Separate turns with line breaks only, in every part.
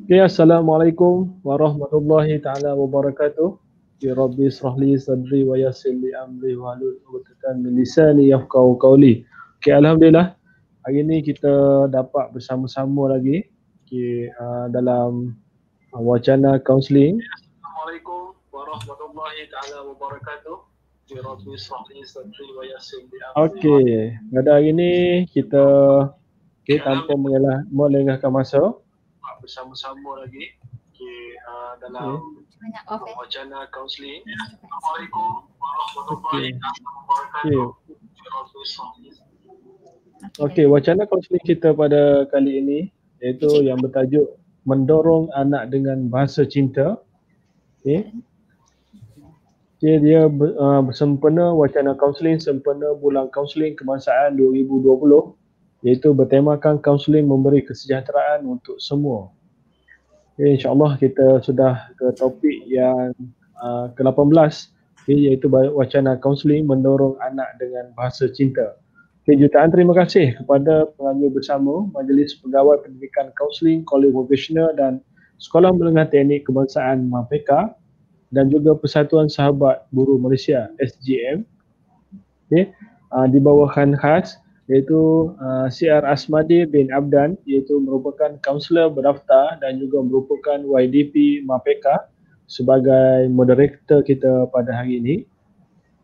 Okay, Assalamualaikum warahmatullahi taala wabarakatuh. Ya Rabbi israhli sadri wa yassir li amri wa halul 'uqdatan min lisani yafqahu qawli. Okay, alhamdulillah. Hari ni kita dapat bersama-sama lagi okay, uh, dalam uh, wacana counseling. Assalamualaikum warahmatullahi taala wabarakatuh. Okey, pada hari ini kita okay, tanpa mengelah melengahkan masa bersama-sama lagi okay, uh, dalam okay. Okay. Eh? wacana kaunseling eh? kita pada kali ini iaitu yang bertajuk mendorong anak dengan bahasa cinta. Okay dia dia uh, sempena wacana kaunseling sempena bulan kaunseling kebangsaan 2020 iaitu bertemakan kaunseling memberi kesejahteraan untuk semua. Okay, InsyaAllah kita sudah ke topik yang uh, ke-18 okay, iaitu wacana kaunseling mendorong anak dengan bahasa cinta. Okay, jutaan terima kasih kepada pengajar bersama Majlis Pegawai Pendidikan Kaunseling, Kolej Profesional dan Sekolah Menengah Teknik Kebangsaan MAPEKA dan juga Persatuan Sahabat Buruh Malaysia SGM okay, uh, ah, di bawah Khan Khas iaitu uh, ah, CR Asmadi bin Abdan iaitu merupakan kaunselor berdaftar dan juga merupakan YDP MAPEKA sebagai moderator kita pada hari ini.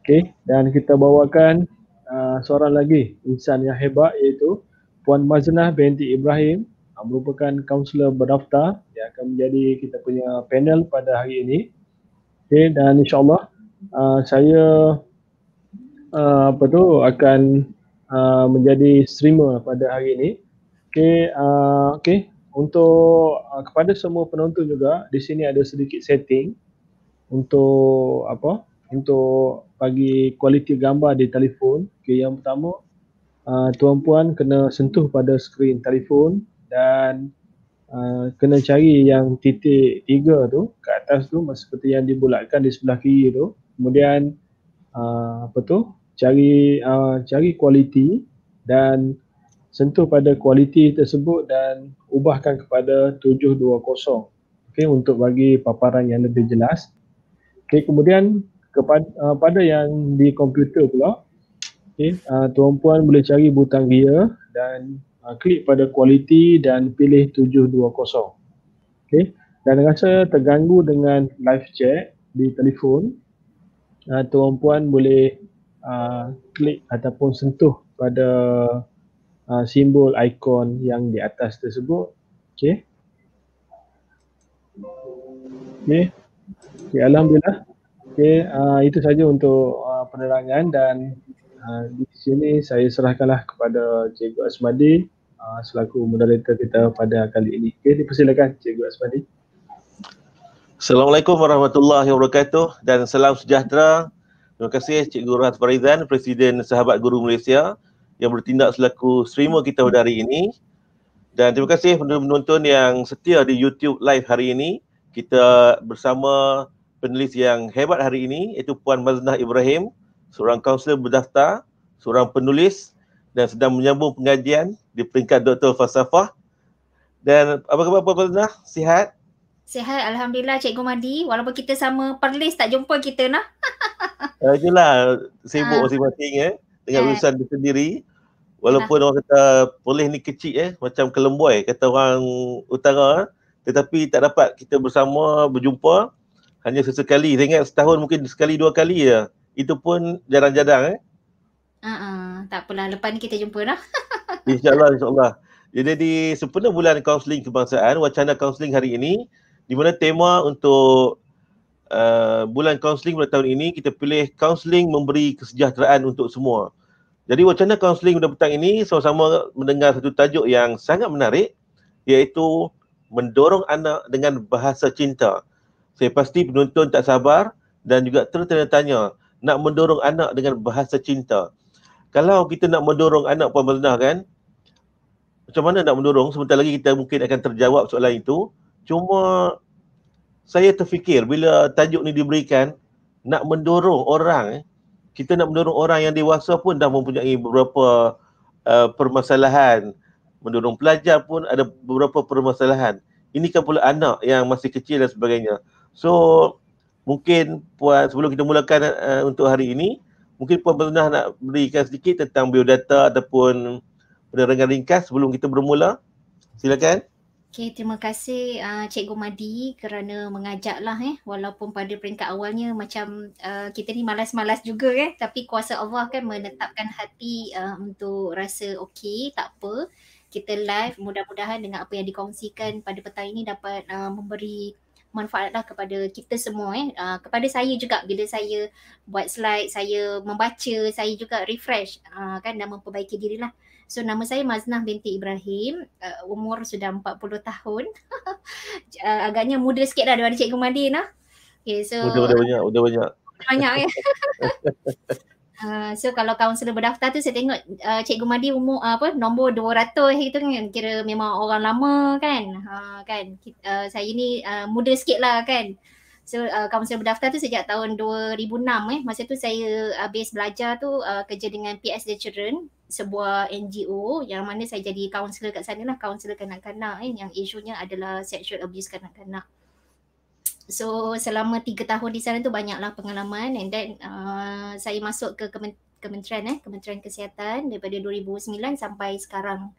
Okay, dan kita bawakan uh, seorang lagi insan yang hebat iaitu Puan Maznah binti Ibrahim merupakan kaunselor berdaftar yang akan menjadi kita punya panel pada hari ini. Okay, dan insyaAllah uh, saya uh, apa tu akan uh, menjadi streamer pada hari ini. Okay, uh, okay. untuk uh, kepada semua penonton juga di sini ada sedikit setting untuk apa? Untuk bagi kualiti gambar di telefon. Okay, yang pertama uh, tuan puan kena sentuh pada skrin telefon dan Ah, kena cari yang titik tiga tu ke atas tu seperti yang dibulatkan di sebelah kiri tu kemudian uh, apa tu cari uh, cari kualiti dan sentuh pada kualiti tersebut dan ubahkan kepada 720 okey untuk bagi paparan yang lebih jelas okey kemudian kepada uh, pada yang di komputer pula okey uh, tuan puan boleh cari butang gear dan uh, klik pada quality dan pilih 720. Okey. Dan rasa terganggu dengan live chat di telefon, uh, ah, tuan puan boleh uh, klik ataupun sentuh pada uh, simbol ikon yang di atas tersebut. Okey. Okey. Okay, alhamdulillah. Okey, uh, itu saja untuk uh, penerangan dan uh, di sini saya serahkanlah kepada Cikgu Asmadi uh, selaku moderator kita pada kali ini. Okey, dipersilakan Cikgu Asmadi.
Assalamualaikum warahmatullahi wabarakatuh dan salam sejahtera. Terima kasih Cikgu Rahat Farizan, Presiden Sahabat Guru Malaysia yang bertindak selaku streamer kita pada hari ini. Dan terima kasih penonton yang setia di YouTube live hari ini. Kita bersama penulis yang hebat hari ini iaitu Puan Maznah Ibrahim, seorang kaunselor berdaftar, seorang penulis dan sedang menyambung pengajian di peringkat doktor falsafah. Dan apa khabar Puan Fatina? Sihat?
Sihat. Alhamdulillah Cikgu Madi. Walaupun kita sama perlis tak jumpa kita nak.
Ya uh, itulah. Sibuk uh. masing-masing eh. Dengan yeah. urusan dia sendiri. Walaupun uh. orang kata perlis ni kecil eh. Macam kelembuai kata orang utara. Eh. Tetapi tak dapat kita bersama berjumpa. Hanya sesekali. Saya ingat setahun mungkin sekali dua kali ya. Itu pun jarang-jarang eh.
Uh-uh, tak apalah, lepas ni kita jumpa lah.
InsyaAllah, insyaAllah. Jadi, sempena bulan kaunseling kebangsaan, wacana kaunseling hari ini, di mana tema untuk uh, bulan kaunseling pada tahun ini, kita pilih kaunseling memberi kesejahteraan untuk semua. Jadi, wacana kaunseling pada petang ini, sama-sama mendengar satu tajuk yang sangat menarik, iaitu mendorong anak dengan bahasa cinta. Saya pasti penonton tak sabar dan juga tertanya-tanya nak mendorong anak dengan bahasa cinta kalau kita nak mendorong anak puan merendah kan macam mana nak mendorong sebentar lagi kita mungkin akan terjawab soalan itu cuma saya terfikir bila tajuk ni diberikan nak mendorong orang eh, kita nak mendorong orang yang dewasa pun dah mempunyai beberapa uh, permasalahan mendorong pelajar pun ada beberapa permasalahan ini kan pula anak yang masih kecil dan sebagainya so mungkin puan sebelum kita mulakan uh, untuk hari ini mungkin Puan pernah nak berikan sedikit tentang biodata ataupun penerangan ringkas sebelum kita bermula. Silakan.
Okay, terima kasih uh, Cikgu Madi kerana mengajaklah eh walaupun pada peringkat awalnya macam uh, kita ni malas-malas juga eh tapi kuasa Allah kan menetapkan hati uh, untuk rasa okey tak apa kita live mudah-mudahan dengan apa yang dikongsikan pada petang ini dapat uh, memberi manfaatlah kepada kita semua eh uh, kepada saya juga bila saya buat slide saya membaca saya juga refresh uh, kan dan memperbaiki diri lah. so nama saya Maznah binti Ibrahim uh, umur sudah 40 tahun uh, agaknya muda sikit dah daripada cikgu Madinah Okay, so sudah
banyak sudah banyak
banyak ya Ah, so kalau kawan kaunselor berdaftar tu saya tengok uh, Cikgu Madi umur uh, apa nombor 200 gitu kan kira memang orang lama kan. uh, kan uh, saya ni uh, muda sikit lah kan. So uh, kaunselor berdaftar tu sejak tahun 2006 eh masa tu saya habis belajar tu uh, kerja dengan PS the Children sebuah NGO yang mana saya jadi kaunselor kat sana lah kaunselor kanak-kanak eh yang isunya adalah sexual abuse kanak-kanak. So selama tiga tahun di sana tu banyaklah pengalaman and then uh, saya masuk ke kementerian eh Kementerian Kesihatan daripada 2009 sampai sekarang.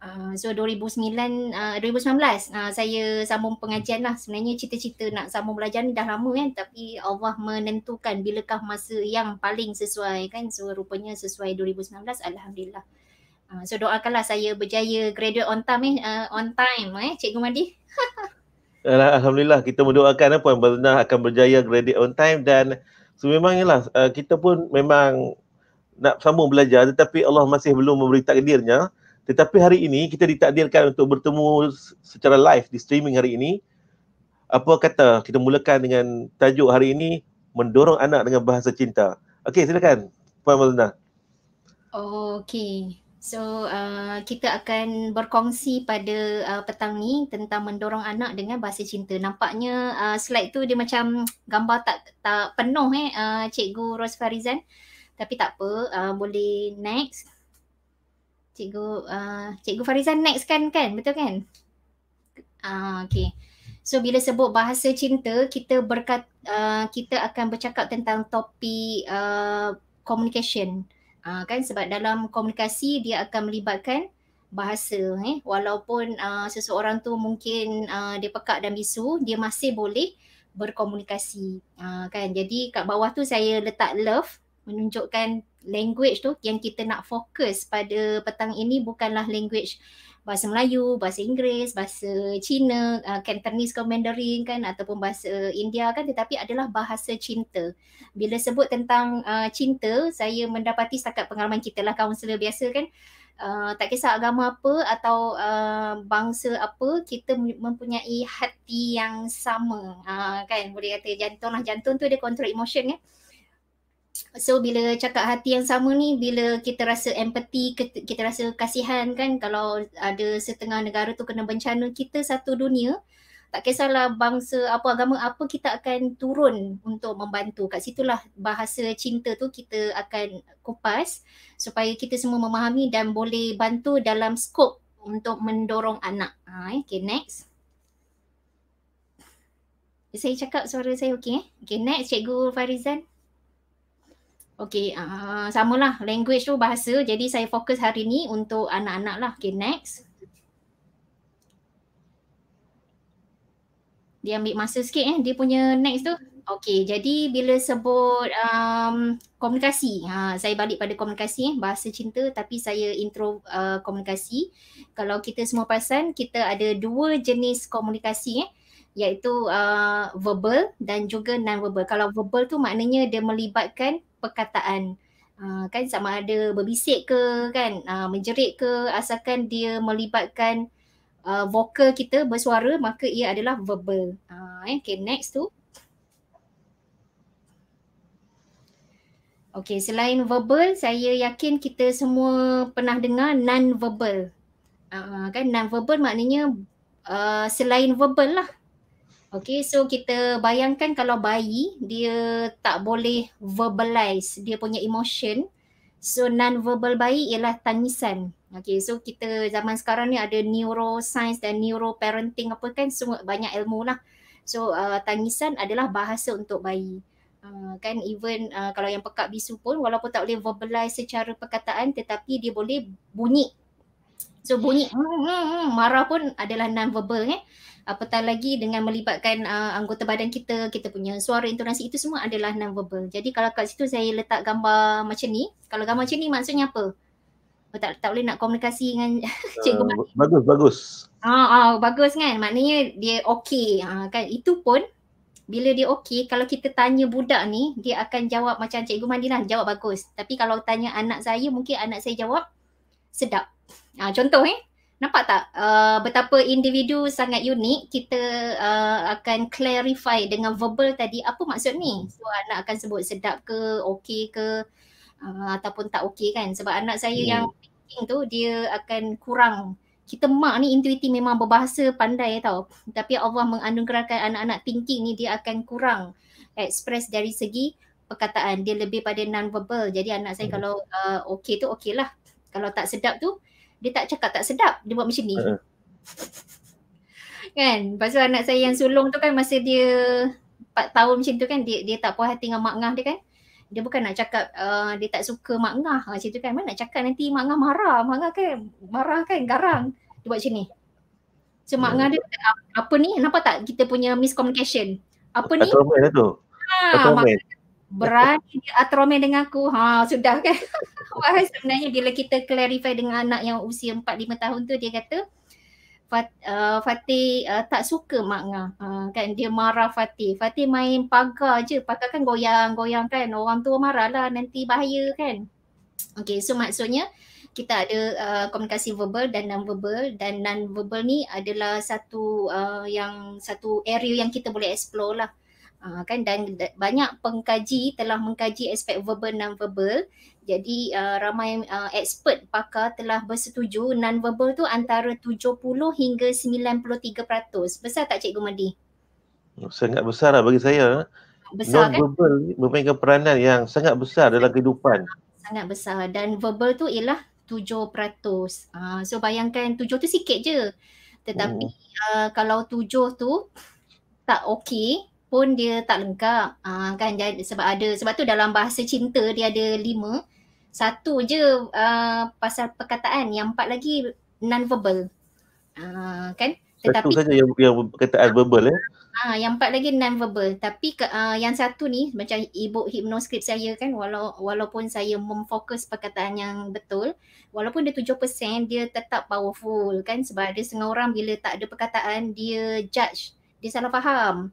Uh, so 2009 uh, 2019 uh, saya sambung pengajian lah sebenarnya cita-cita nak sambung belajar ni dah lama kan tapi Allah menentukan bilakah masa yang paling sesuai kan so rupanya sesuai 2019 alhamdulillah. Uh, so doakanlah saya berjaya graduate on time eh uh, on time eh cikgu Madi.
Alhamdulillah kita mendoakan eh, Puan Bernah akan berjaya graduate on time dan sememangnya lah uh, kita pun memang nak sambung belajar tetapi Allah masih belum memberi takdirnya tetapi hari ini kita ditakdirkan untuk bertemu secara live di streaming hari ini apa kata kita mulakan dengan tajuk hari ini mendorong anak dengan bahasa cinta okey silakan Puan Bernah
Okey, So uh, kita akan berkongsi pada uh, petang ni tentang mendorong anak dengan bahasa cinta. Nampaknya uh, slide tu dia macam gambar tak tak penuh eh uh, Cikgu Ros Farizan. Tapi tak apa, uh, boleh next. Cikgu uh, Cikgu Farizan next kan kan? Betul kan? Ah uh, okey. So bila sebut bahasa cinta, kita berkat uh, kita akan bercakap tentang topik uh, communication uh, kan sebab dalam komunikasi dia akan melibatkan bahasa eh walaupun uh, seseorang tu mungkin uh, dia pekak dan bisu dia masih boleh berkomunikasi uh, kan jadi kat bawah tu saya letak love menunjukkan language tu yang kita nak fokus pada petang ini bukanlah language bahasa Melayu, bahasa Inggeris, bahasa Cina, uh, Cantonese ke Mandarin kan ataupun bahasa India kan tetapi adalah bahasa cinta. Bila sebut tentang uh, cinta, saya mendapati setakat pengalaman kita lah kaunselor biasa kan uh, tak kisah agama apa atau uh, bangsa apa, kita mempunyai hati yang sama. Uh, kan boleh kata jantunglah jantung tu dia kontrol emotion kan. Ya? So bila cakap hati yang sama ni bila kita rasa empathy kita rasa kasihan kan kalau ada setengah negara tu kena bencana kita satu dunia tak kisahlah bangsa apa agama apa kita akan turun untuk membantu kat situlah bahasa cinta tu kita akan kupas supaya kita semua memahami dan boleh bantu dalam skop untuk mendorong anak. Ha, okay next. Saya cakap suara saya okey eh? Okay next Cikgu Farizan. Okay, uh, samalah language tu bahasa. Jadi saya fokus hari ni untuk anak-anak lah. Okay, next. Dia ambil masa sikit eh, dia punya next tu. Okay, jadi bila sebut um, komunikasi, ha, saya balik pada komunikasi eh, bahasa cinta tapi saya intro uh, komunikasi. Kalau kita semua perasan, kita ada dua jenis komunikasi eh iaitu uh, verbal dan juga non-verbal. Kalau verbal tu maknanya dia melibatkan perkataan uh, kan sama ada berbisik ke kan uh, menjerit ke asalkan dia melibatkan uh, vokal kita bersuara maka ia adalah verbal. Uh, eh, okay next tu. Okay selain verbal saya yakin kita semua pernah dengar non-verbal. Uh, kan non-verbal maknanya uh, selain verbal lah Okay, so kita bayangkan kalau bayi dia tak boleh verbalize dia punya emotion. So non-verbal bayi ialah tangisan. Okay, so kita zaman sekarang ni ada neuroscience dan neuroparenting apa kan semua banyak ilmu lah. So uh, tangisan adalah bahasa untuk bayi. Uh, kan even uh, kalau yang pekak bisu pun walaupun tak boleh verbalize secara perkataan tetapi dia boleh bunyi. So bunyi hmm, hmm, hmm, marah pun adalah non-verbal Eh? apatah lagi dengan melibatkan uh, anggota badan kita, kita punya suara, intonasi itu semua adalah non-verbal. Jadi kalau kat situ saya letak gambar macam ni, kalau gambar macam ni maksudnya apa? Oh, tak, tak boleh nak komunikasi dengan uh, cikgu Bagus, bagus. Ah, oh, bagus kan? Maknanya dia okey. Uh, kan? Itu pun bila dia okey, kalau kita tanya budak ni, dia akan jawab macam Cikgu Mandilah, jawab bagus. Tapi kalau tanya anak saya, mungkin anak saya jawab sedap. Ah, contoh eh nampak tak uh, betapa individu sangat unik kita uh, akan clarify dengan verbal tadi apa maksud ni so anak akan sebut sedap ke okey ke uh, ataupun tak okey kan sebab anak saya hmm. yang thinking tu dia akan kurang kita mak ni intuiti memang berbahasa pandai tau tapi Allah menganugerahkan anak-anak thinking ni dia akan kurang express dari segi perkataan dia lebih pada non verbal jadi anak saya hmm. kalau uh, okey tu okeylah kalau tak sedap tu dia tak cakap tak sedap dia buat macam ni uh Kan lepas anak saya yang sulung tu kan masa dia Empat tahun macam tu kan dia, dia tak puas hati dengan mak ngah dia kan Dia bukan nak cakap uh, dia tak suka mak ngah ha, macam tu kan Mana nak cakap nanti mak ngah marah Mak ngah kan marah kan garang Dia buat macam ni So mak ngah dia apa ni nampak tak kita punya miscommunication Apa ni? Atau lah tu? Ha, ah, Atau Berani dia atromen dengan aku. Ha sudah kan. Wah, sebenarnya bila kita clarify dengan anak yang usia 4 5 tahun tu dia kata Fat, uh, Fatih uh, tak suka mak ngah. Uh, kan dia marah Fatih. Fatih main pagar je. Pagar kan goyang-goyang kan. Orang tua marah lah nanti bahaya kan. Okay so maksudnya kita ada uh, komunikasi verbal dan non-verbal dan non-verbal ni adalah satu uh, yang satu area yang kita boleh explore lah uh, kan dan banyak pengkaji telah mengkaji aspek verbal non verbal jadi uh, ramai uh, expert pakar telah bersetuju non verbal tu antara 70 hingga 93% besar tak cikgu Madi
sangat besar lah bagi saya
besar kan? non-verbal
kan verbal memainkan peranan yang sangat besar dalam kehidupan
sangat besar dan verbal tu ialah 7%. Uh, ha, so bayangkan 7 tu sikit je. Tetapi hmm. uh, kalau 7 tu tak okey, pun dia tak lengkap uh, kan sebab ada sebab tu dalam bahasa cinta dia ada lima satu je uh, pasal perkataan yang empat lagi non-verbal uh, kan tetapi satu saja yang,
yang perkataan verbal eh
uh, yang empat lagi non-verbal tapi ke, uh, yang satu ni macam ebook hipnoskrip saya kan walau, walaupun saya memfokus perkataan yang betul walaupun dia tujuh persen dia tetap powerful kan sebab ada setengah orang bila tak ada perkataan dia judge dia salah faham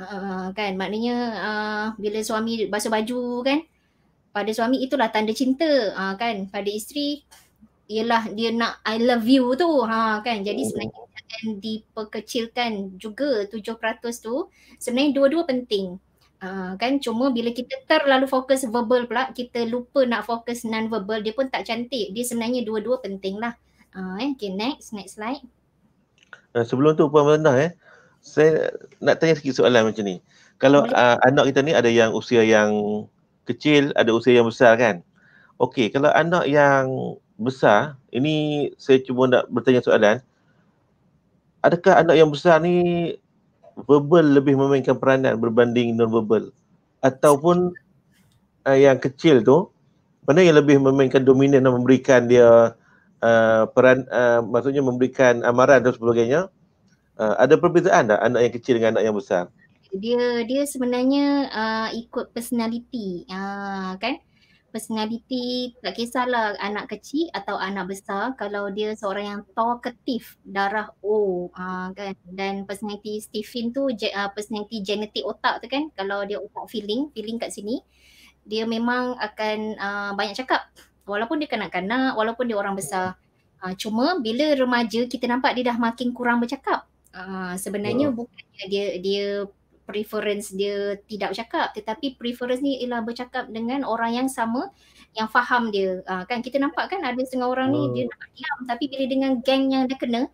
Ah, kan maknanya uh, bila suami basuh baju kan pada suami itulah tanda cinta uh, kan pada isteri ialah dia nak I love you tu ha kan jadi oh. sebenarnya akan diperkecilkan juga tujuh 7% tu sebenarnya dua-dua penting uh, kan cuma bila kita terlalu fokus verbal pula kita lupa nak fokus non verbal dia pun tak cantik dia sebenarnya dua-dua penting lah uh, eh. okay next next slide
uh, sebelum tu Puan Melendah eh saya nak tanya sikit soalan macam ni. Kalau uh, anak kita ni ada yang usia yang kecil, ada usia yang besar kan? Okey, kalau anak yang besar, ini saya cuba nak bertanya soalan. Adakah anak yang besar ni verbal lebih memainkan peranan berbanding non-verbal? Ataupun uh, yang kecil tu, mana yang lebih memainkan dominan dan memberikan dia uh, peran, uh, maksudnya memberikan amaran dan sebagainya Ah, ada perbezaan tak anak yang kecil dengan anak yang besar
dia dia sebenarnya uh, ikut personality, uh, kan Personality tak kisahlah anak kecil atau anak besar kalau dia seorang yang talkatif, darah O uh, kan dan personality Stephen tu je, uh, personaliti genetik otak tu kan kalau dia otak feeling feeling kat sini dia memang akan uh, banyak cakap walaupun dia kanak-kanak walaupun dia orang besar uh, cuma bila remaja kita nampak dia dah makin kurang bercakap uh, sebenarnya uh. bukannya dia dia preference dia tidak bercakap tetapi preference ni ialah bercakap dengan orang yang sama yang faham dia uh, kan kita nampak kan ada setengah orang uh. ni dia nak diam tapi bila dengan geng yang dia kena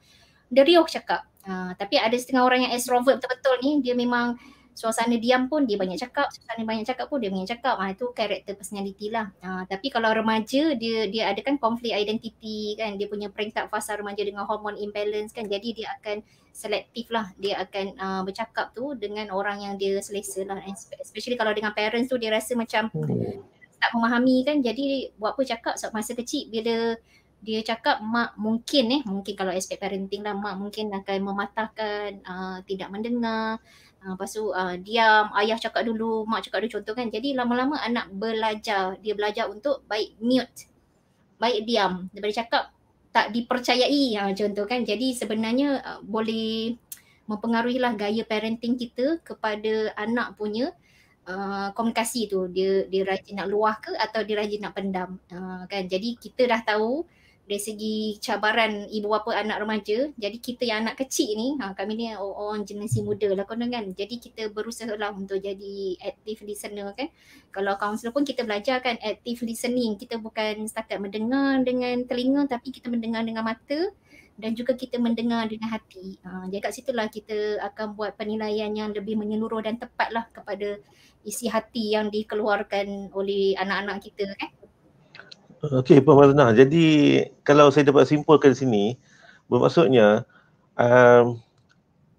dia riuh cakap uh, tapi ada setengah orang yang extrovert betul-betul ni dia memang suasana diam pun dia banyak cakap suasana banyak cakap pun dia banyak cakap ah ha, itu karakter personality lah ha, tapi kalau remaja dia dia ada kan konflik identiti kan dia punya peringkat fasa remaja dengan hormon imbalance kan jadi dia akan selektif lah dia akan uh, bercakap tu dengan orang yang dia selesa lah especially kalau dengan parents tu dia rasa macam hmm. tak memahami kan jadi buat apa cakap sebab masa kecil bila dia cakap mak mungkin eh mungkin kalau aspek parenting lah mak mungkin akan mematahkan uh, tidak mendengar Ah, lepas tu uh, ah, diam, ayah cakap dulu, mak cakap dulu contoh kan. Jadi lama-lama anak belajar, dia belajar untuk baik mute, baik diam daripada cakap tak dipercayai uh, contoh kan. Jadi sebenarnya uh, boleh lah gaya parenting kita kepada anak punya Uh, komunikasi tu dia dia rajin nak luah ke atau dia rajin nak pendam uh, kan jadi kita dah tahu uh, dari segi cabaran ibu bapa anak remaja jadi kita yang anak kecil ni ha, kami ni orang generasi muda lah konon kan jadi kita berusaha lah untuk jadi active listener kan kalau counselor pun kita belajar kan active listening kita bukan setakat mendengar dengan telinga tapi kita mendengar dengan mata dan juga kita mendengar dengan hati ha, jadi kat situ lah kita akan buat penilaian yang lebih menyeluruh dan tepat lah kepada isi hati yang dikeluarkan oleh anak-anak kita kan
Okey, Puan Fazna. Jadi kalau saya dapat simpulkan sini, bermaksudnya um,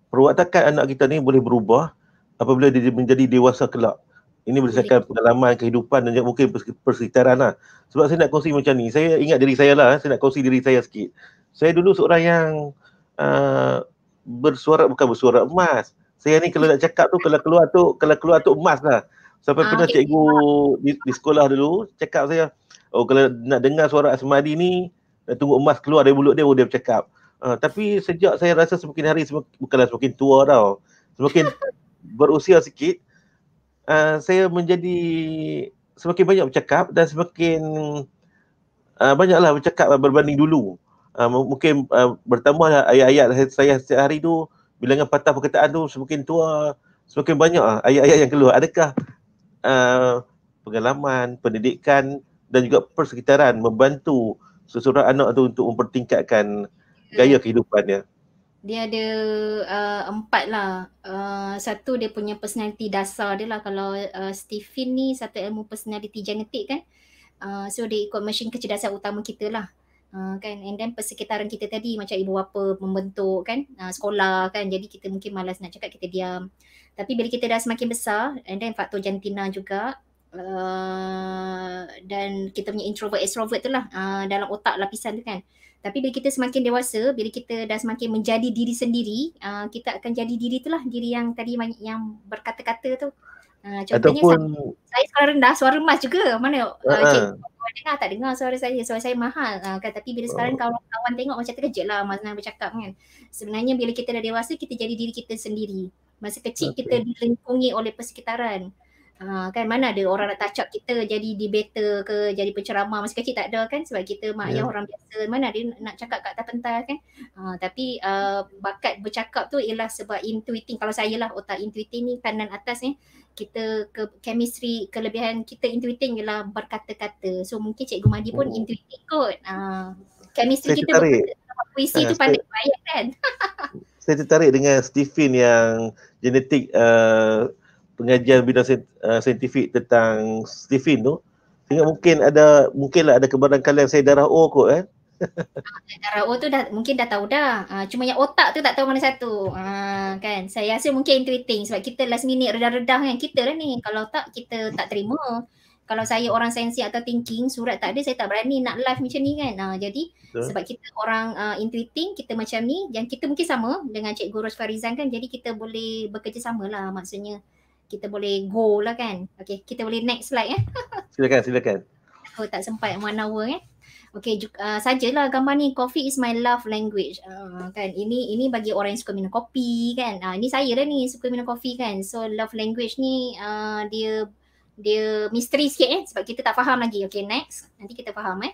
perwatakan anak kita ni boleh berubah apabila dia menjadi dewasa kelak. Ini berdasarkan pengalaman kehidupan dan mungkin persekitaran lah. Sebab saya nak kongsi macam ni. Saya ingat diri saya lah. Saya nak kongsi diri saya sikit. Saya dulu seorang yang uh, bersuara, bukan bersuara, emas. Saya ni kalau nak cakap tu, kalau keluar tu, kalau keluar tu emas lah. Sampai ah, pernah cikgu di, di sekolah dulu cakap saya, oh kalau nak dengar suara Asmadi ni tunggu emas keluar dari mulut dia baru oh, dia bercakap. Uh, tapi sejak saya rasa semakin hari semakin, bukanlah semakin tua tau. Semakin berusia sikit uh, saya menjadi semakin banyak bercakap dan semakin uh, banyaklah bercakap berbanding dulu. Uh, mungkin uh, bertambahlah ayat-ayat saya setiap hari tu bilangan patah perkataan tu semakin tua semakin banyak ayat-ayat yang keluar. Adakah uh, pengalaman, pendidikan dan juga persekitaran membantu seseorang anak tu untuk mempertingkatkan gaya hmm. kehidupannya?
Dia ada uh, empat lah. Uh, satu dia punya personality dasar dia lah. Kalau uh, Stephen ni satu ilmu personality genetik kan. Uh, so dia ikut mesin kecerdasan utama kita lah. Uh, kan and then persekitaran kita tadi macam ibu bapa membentuk kan uh, sekolah kan jadi kita mungkin malas nak cakap kita diam tapi bila kita dah semakin besar and then faktor jantina juga Eh, dan kita punya introvert extrovert tu lah uh, dalam otak lapisan tu kan tapi bila kita semakin dewasa bila kita dah semakin menjadi diri sendiri uh, kita akan jadi diri tu lah diri yang tadi yang berkata-kata tu uh, contohnya Ataupun... saya, saya suara rendah suara emas juga mana uh, uh-huh. cik dengar tak dengar suara saya suara saya mahal kan tapi bila sekarang kalau oh. kawan tengok macam terkejut lah masa nak bercakap kan sebenarnya bila kita dah dewasa kita jadi diri kita sendiri masa kecil okay. kita dilengkungi oleh persekitaran Uh, kan mana ada orang nak touch up kita jadi debater ke jadi penceramah masa kecil tak ada kan sebab kita mak yeah. ayah orang biasa mana ada nak cakap kat atas pentas kan uh, tapi uh, bakat bercakap tu ialah sebab intuiting kalau saya lah otak intuiting ni kanan atas ni kita ke chemistry kelebihan kita intuiting ialah berkata-kata so mungkin cikgu Madi pun oh. intuiting kot uh, chemistry saya kita tertarik. berkata puisi ha, tu pandai saya, kan
saya tertarik dengan Stephen yang genetik uh, pengajian bidang uh, saintifik tentang Stephen tu ingat mungkin ada mungkinlah ada kebarang kalian saya darah O kot eh
ah, darah O tu dah mungkin dah tahu dah uh, cuma yang otak tu tak tahu mana satu uh, kan saya rasa mungkin intuiting sebab kita last minute redah-redah kan kita lah ni kalau tak kita tak terima kalau saya orang sensi atau thinking surat tak ada saya tak berani nak live macam ni kan uh, jadi Betul. sebab kita orang uh, intuiting kita macam ni yang kita mungkin sama dengan cikgu Rosfarizan kan jadi kita boleh bekerja lah maksudnya kita boleh go lah kan. Okay, kita boleh next slide ya. Eh?
silakan, silakan.
Oh, tak sempat one hour eh. Okay, uh, sajalah gambar ni. Coffee is my love language. Uh, kan, ini ini bagi orang yang suka minum kopi kan. Uh, ini saya lah ni suka minum kopi kan. So, love language ni uh, dia dia misteri sikit eh. Sebab kita tak faham lagi. Okay, next. Nanti kita faham eh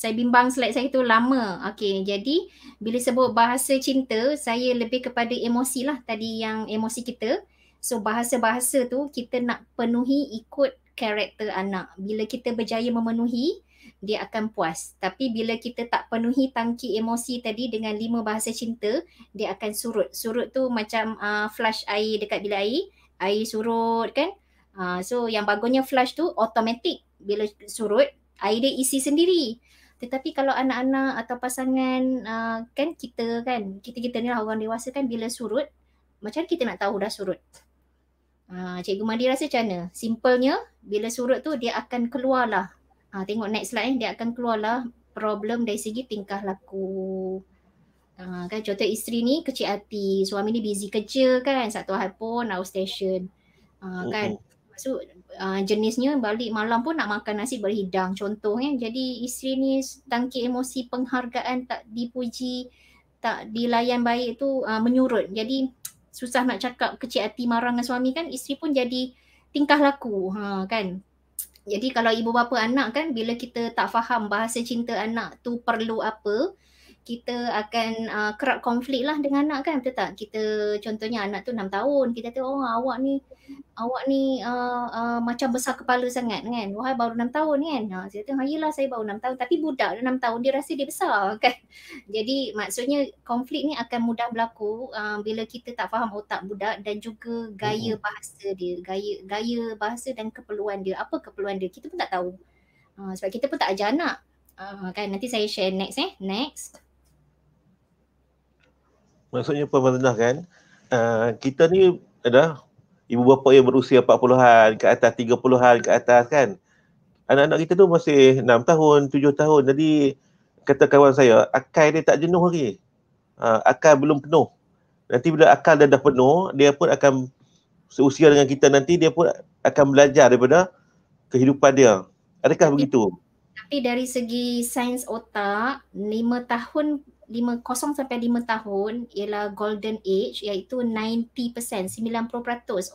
saya bimbang slide saya tu lama. Okey, jadi bila sebut bahasa cinta, saya lebih kepada emosi lah tadi yang emosi kita. So bahasa-bahasa tu kita nak penuhi ikut karakter anak. Bila kita berjaya memenuhi, dia akan puas. Tapi bila kita tak penuhi tangki emosi tadi dengan lima bahasa cinta, dia akan surut. Surut tu macam uh, flush air dekat bilik air. Air surut kan. Uh, so yang bagusnya flush tu automatic bila surut, air dia isi sendiri. Tetapi kalau anak-anak atau pasangan uh, kan kita kan, kita-kita ni lah orang dewasa kan bila surut, macam kita nak tahu dah surut. Uh, Cikgu Madi rasa macam mana? Simpelnya, bila surut tu dia akan keluarlah. Uh, tengok next slide eh, dia akan keluarlah problem dari segi tingkah laku. Uh, kan contoh isteri ni kecil hati, suami ni busy kerja kan, satu hal pun, now station. Uh, kan? Uh-huh uh, jenisnya balik malam pun nak makan nasi berhidang contohnya ya. Jadi isteri ni tangki emosi penghargaan tak dipuji, tak dilayan baik tu uh, menyurut. Jadi susah nak cakap kecil hati marah dengan suami kan isteri pun jadi tingkah laku ha kan. Jadi kalau ibu bapa anak kan bila kita tak faham bahasa cinta anak tu perlu apa kita akan uh, kerap konflik lah dengan anak kan betul tak? Kita contohnya anak tu enam tahun kita tu oh, awak ni awak ni uh, uh, macam besar kepala sangat kan. Wahai baru enam tahun kan. Ha, saya kata, ayolah saya baru enam tahun. Tapi budak enam tahun dia rasa dia besar kan. Jadi maksudnya konflik ni akan mudah berlaku uh, bila kita tak faham otak budak dan juga gaya hmm. bahasa dia. Gaya, gaya bahasa dan keperluan dia. Apa keperluan dia? Kita pun tak tahu. Uh, sebab kita pun tak ajar anak. Uh, kan? Nanti saya share next eh. Next.
Maksudnya Puan Fatinah kan, uh, kita ni ada ibu bapa yang berusia 40-an ke atas 30-an ke atas kan anak-anak kita tu masih 6 tahun 7 tahun jadi kata kawan saya akal dia tak jenuh lagi ha, akal belum penuh nanti bila akal dia dah penuh dia pun akan seusia dengan kita nanti dia pun akan belajar daripada kehidupan dia adakah begitu
tapi dari segi sains otak 5 tahun 0 sampai 5 tahun ialah golden age iaitu 90%, 90%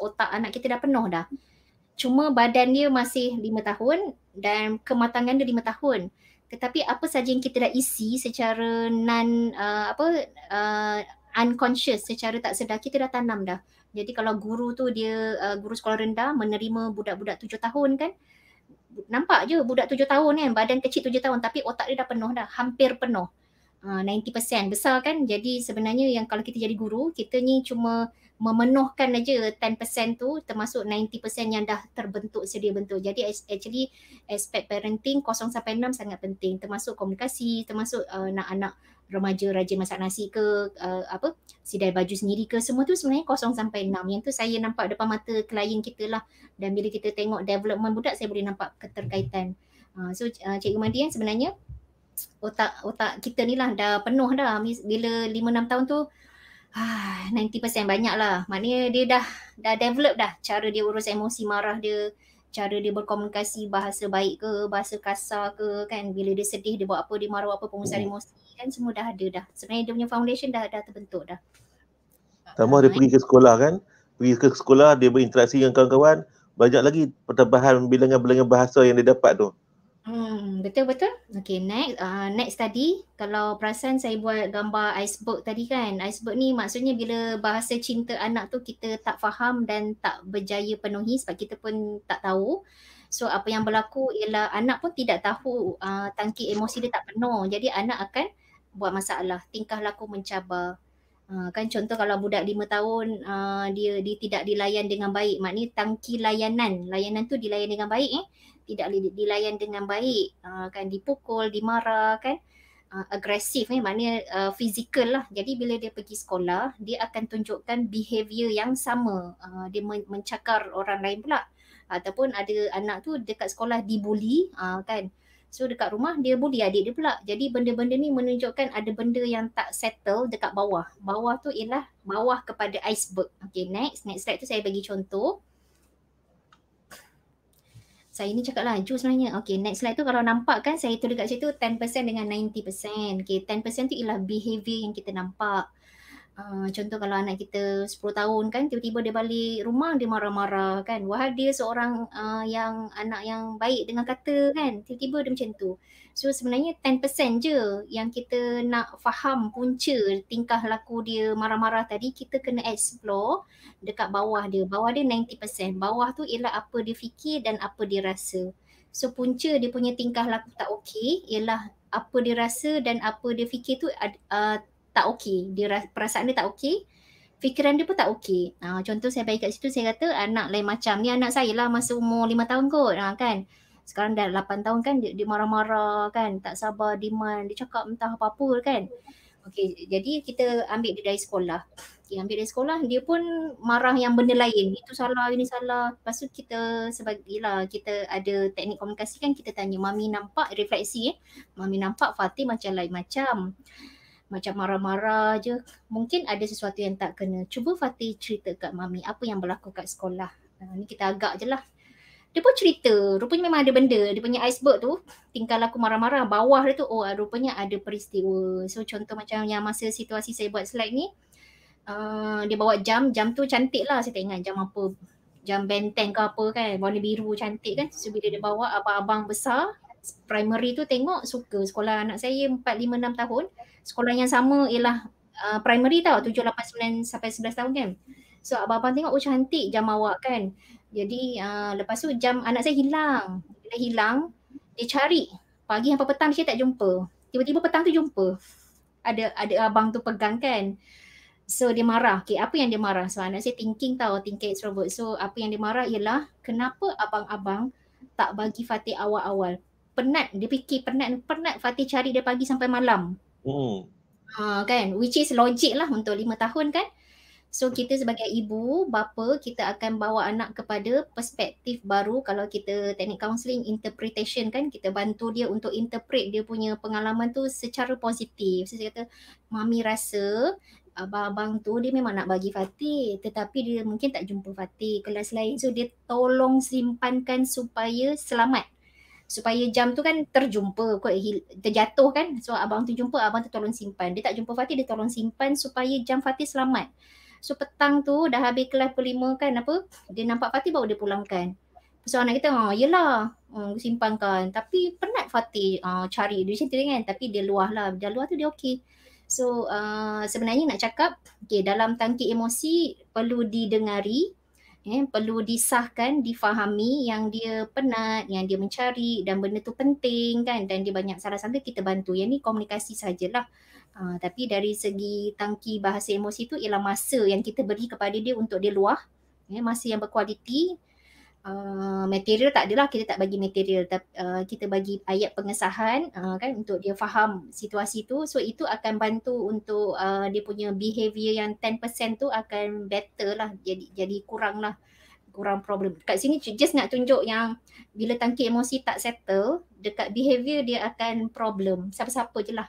otak anak kita dah penuh dah. Cuma badan dia masih 5 tahun dan kematangan dia 5 tahun. Tetapi apa saja yang kita dah isi secara non uh, apa uh, unconscious secara tak sedar kita dah tanam dah. Jadi kalau guru tu dia uh, guru sekolah rendah menerima budak-budak 7 tahun kan nampak je budak tujuh tahun kan badan kecil tujuh tahun tapi otak dia dah penuh dah, hampir penuh. 90% ah, besar kan jadi sebenarnya yang kalau kita jadi guru kita ni cuma memenuhkan aja 10% tu termasuk 90% yang dah terbentuk sedia bentuk. Jadi actually aspek parenting 0 sampai 6 sangat penting termasuk komunikasi, termasuk uh, nak anak remaja rajin masak nasi ke uh, apa sidai baju sendiri ke semua tu sebenarnya 0 sampai 6. Yang tu saya nampak depan mata klien kita lah dan bila kita tengok development budak saya boleh nampak keterkaitan. Uh, so uh, Cikgu Madian sebenarnya otak otak kita ni lah dah penuh dah bila 5 6 tahun tu ah 90% banyaklah maknanya dia dah dah develop dah cara dia urus emosi marah dia cara dia berkomunikasi bahasa baik ke bahasa kasar ke kan bila dia sedih dia buat apa dia marah apa pengurusan hmm. emosi kan semua dah ada dah sebenarnya dia punya foundation dah dah terbentuk dah
Tambah dia pergi ke sekolah kan pergi ke sekolah dia berinteraksi dengan kawan-kawan banyak lagi pertambahan bilangan-bilangan bahasa yang dia dapat tu
Hmm, betul betul. Okay next uh, next tadi kalau perasan saya buat gambar iceberg tadi kan. Iceberg ni maksudnya bila bahasa cinta anak tu kita tak faham dan tak berjaya penuhi sebab kita pun tak tahu. So apa yang berlaku ialah anak pun tidak tahu uh, ah, tangki emosi dia tak penuh. Jadi anak akan buat masalah, tingkah laku mencabar. Uh, kan contoh kalau budak lima tahun uh, dia dia tidak dilayan dengan baik maknanya tangki layanan layanan tu dilayan dengan baik eh tidak dilayan dengan baik uh, kan dipukul dimarah kan uh, agresif ni eh, maknanya ah, fizikal lah jadi bila dia pergi sekolah dia akan tunjukkan behavior yang sama uh, dia men- mencakar orang lain pula ataupun ada anak tu dekat sekolah dibuli uh, kan so dekat rumah dia buli adik dia pula jadi benda-benda ni menunjukkan ada benda yang tak settle dekat bawah bawah tu ialah bawah kepada iceberg okay next next slide tu saya bagi contoh saya ni cakap laju sebenarnya. Okay, next slide tu kalau nampak kan saya tulis kat situ 10% dengan 90%. Okay, 10% tu ialah behavior yang kita nampak. Uh, contoh kalau anak kita 10 tahun kan tiba-tiba dia balik rumah dia marah-marah kan. Wahai dia seorang uh, yang anak yang baik dengan kata kan. Tiba-tiba dia macam tu. So sebenarnya 10% je yang kita nak faham punca tingkah laku dia marah-marah tadi kita kena explore dekat bawah dia. Bawah dia 90%. Bawah tu ialah apa dia fikir dan apa dia rasa. So punca dia punya tingkah laku tak okey ialah apa dia rasa dan apa dia fikir tu uh, tak okey. Dia perasaan dia tak okey. Fikiran dia pun tak okey. Ha, contoh saya bagi kat situ saya kata anak lain macam ni anak saya lah masa umur lima tahun kot ha, kan sekarang dah 8 tahun kan dia, dia marah-marah kan tak sabar demand dia cakap entah apa-apa kan okey jadi kita ambil dia dari sekolah dia ambil dari sekolah dia pun marah yang benda lain itu salah ini salah lepas tu kita lah kita ada teknik komunikasi kan kita tanya mami nampak refleksi eh mami nampak Fatih macam lain macam macam marah-marah je mungkin ada sesuatu yang tak kena cuba Fatih cerita kat mami apa yang berlaku kat sekolah Uh, ni kita agak je lah dia pun cerita rupanya memang ada benda dia punya iceberg tu tinggal aku marah-marah bawah dia tu oh rupanya ada peristiwa so contoh macam yang masa situasi saya buat slide ni uh, dia bawa jam jam tu cantik lah saya tak ingat jam apa jam benteng ke apa kan warna biru cantik kan so bila dia bawa abang-abang besar primary tu tengok suka sekolah anak saya empat lima enam tahun sekolah yang sama ialah uh, primary tau tujuh lapan sembilan sampai sebelas tahun kan so abang-abang tengok oh cantik jam awak kan jadi uh, lepas tu jam anak saya hilang. Bila hilang, dia cari. Pagi sampai petang saya tak jumpa. Tiba-tiba petang tu jumpa. Ada ada abang tu pegang kan. So dia marah. Okay, apa yang dia marah? So anak saya thinking tau, thinking extrovert. So apa yang dia marah ialah kenapa abang-abang tak bagi Fatih awal-awal. Penat, dia fikir penat. Penat Fatih cari dia pagi sampai malam. Oh. Ha, kan? Which is logic lah untuk lima tahun kan. So kita sebagai ibu, bapa, kita akan bawa anak kepada perspektif baru kalau kita teknik counselling interpretation kan kita bantu dia untuk interpret dia punya pengalaman tu secara positif. So, saya kata mami rasa abang-abang tu dia memang nak bagi Fatih tetapi dia mungkin tak jumpa Fatih kelas lain. So dia tolong simpankan supaya selamat. Supaya jam tu kan terjumpa, terjatuh kan. So abang tu jumpa, abang tu tolong simpan. Dia tak jumpa Fatih, dia tolong simpan supaya jam Fatih selamat. So petang tu dah habis kelas pukul 5 kan apa Dia nampak Fatih baru dia pulangkan So anak kita, oh, yelah hmm, simpankan Tapi penat Fatih uh, cari dia macam tu kan Tapi dia luah lah, dia luah tu dia okey So uh, sebenarnya nak cakap okay, Dalam tangki emosi perlu didengari eh, Perlu disahkan, difahami yang dia penat Yang dia mencari dan benda tu penting kan Dan dia banyak salah sangka kita bantu Yang ni komunikasi sajalah Uh, tapi dari segi tangki bahasa emosi itu ialah masa yang kita beri kepada dia untuk dia luah. Ya, masa yang berkualiti. Uh, material tak adalah kita tak bagi material tapi uh, ah, kita bagi ayat pengesahan uh, kan untuk dia faham situasi itu. so itu akan bantu untuk uh, dia punya behavior yang 10% tu akan better lah jadi jadi kurang lah kurang problem kat sini just nak tunjuk yang bila tangki emosi tak settle dekat behavior dia akan problem siapa-siapa je lah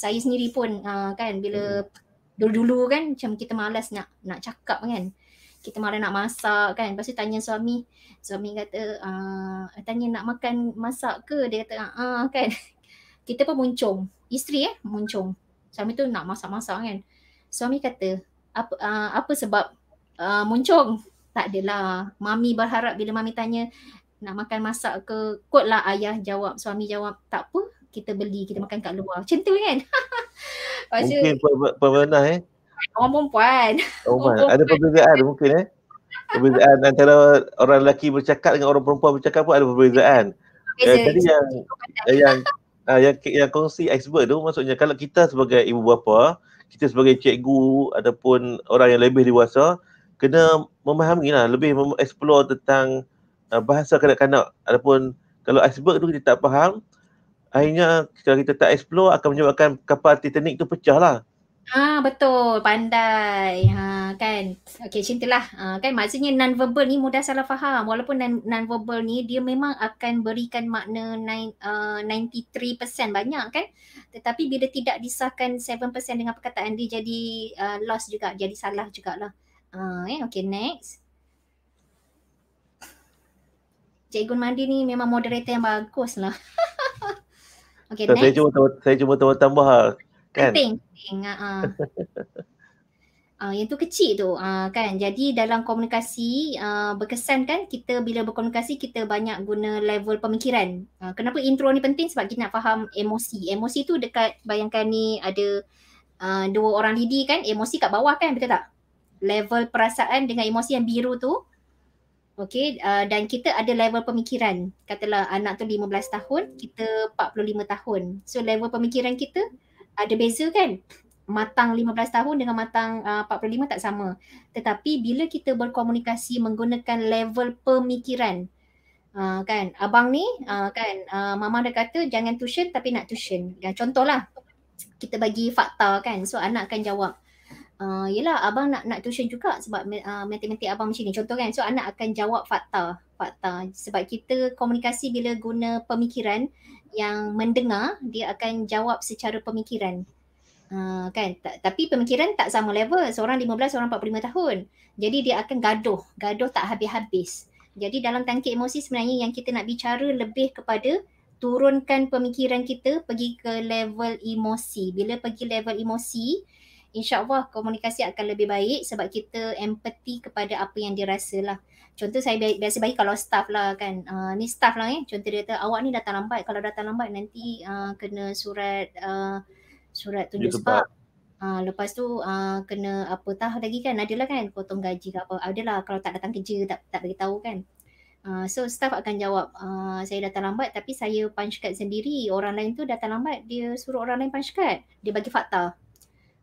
saya sendiri pun uh, kan bila hmm. dulu-dulu kan macam kita malas nak nak cakap kan kita malas nak masak kan lepas tu tanya suami suami kata uh, tanya nak makan masak ke dia kata ah uh, kan kita pun muncung isteri eh muncung suami tu nak masak-masak kan suami kata apa uh, apa sebab uh, muncung tak adalah mami berharap bila mami tanya nak makan masak ke kotlah ayah jawab suami jawab tak apa kita beli kita makan kat luar macam tu kan
Pasal mungkin perempuan eh
orang perempuan
ada perbezaan mungkin eh perbezaan antara orang lelaki bercakap dengan orang perempuan bercakap pun ada perbezaan Beza, eh, jadi yang yang, yang ah, yang, yang kongsi expert tu maksudnya kalau kita sebagai ibu bapa, kita sebagai cikgu ataupun orang yang lebih dewasa kena memahami lah, lebih mem- explore tentang uh, bahasa kanak-kanak ataupun kalau expert tu kita tak faham, akhirnya kalau kita tak explore akan menyebabkan kapal Titanic tu pecah lah.
Ha ah, betul pandai. Ha kan. Okay macam itulah. Ha, kan maksudnya non verbal ni mudah salah faham. Walaupun non verbal ni dia memang akan berikan makna nine, uh, 93% banyak kan. Tetapi bila tidak disahkan 7% dengan perkataan dia jadi uh, lost juga, jadi salah jugaklah. Ha uh, eh okey next. Cikgu Mandi ni memang moderator yang bagus lah. Okay, so next. Saya cuma,
saya cuma tambah tambah Kan? Keting.
Keting. Uh, ah, uh. Ah.
Uh,
ah, yang tu kecil tu uh, kan jadi dalam komunikasi uh, berkesan kan kita bila berkomunikasi kita banyak guna level pemikiran uh, kenapa intro ni penting sebab kita nak faham emosi emosi tu dekat bayangkan ni ada uh, dua orang lidi kan emosi kat bawah kan betul tak level perasaan dengan emosi yang biru tu Okay, uh, dan kita ada level pemikiran. Katalah anak tu 15 tahun, kita 45 tahun. So level pemikiran kita ada beza kan? Matang 15 tahun dengan matang uh, 45 tak sama. Tetapi bila kita berkomunikasi menggunakan level pemikiran uh, kan abang ni uh, kan uh, mama dah kata jangan tuition tapi nak tuition. Ya contohlah kita bagi fakta kan. So anak akan jawab uh, yelah abang nak nak tuition juga sebab uh, matematik abang macam ni contoh kan so anak akan jawab fakta fakta sebab kita komunikasi bila guna pemikiran yang mendengar dia akan jawab secara pemikiran uh, kan tapi pemikiran tak sama level seorang 15 seorang 45 tahun jadi dia akan gaduh gaduh tak habis-habis jadi dalam tangki emosi sebenarnya yang kita nak bicara lebih kepada turunkan pemikiran kita pergi ke level emosi bila pergi level emosi insyaAllah komunikasi akan lebih baik sebab kita empathy kepada apa yang dia rasa lah. Contoh saya biasa bagi kalau staff lah kan. Uh, ni staff lah eh. Contoh dia kata awak ni datang lambat. Kalau datang lambat nanti uh, kena surat uh, surat tunjuk sebab. Uh, lepas tu uh, kena apa tah lagi kan. Adalah kan potong gaji ke apa. Adalah kalau tak datang kerja tak, tak beritahu kan. Uh, so staff akan jawab uh, saya datang lambat tapi saya punch card sendiri orang lain tu datang lambat dia suruh orang lain punch card dia bagi fakta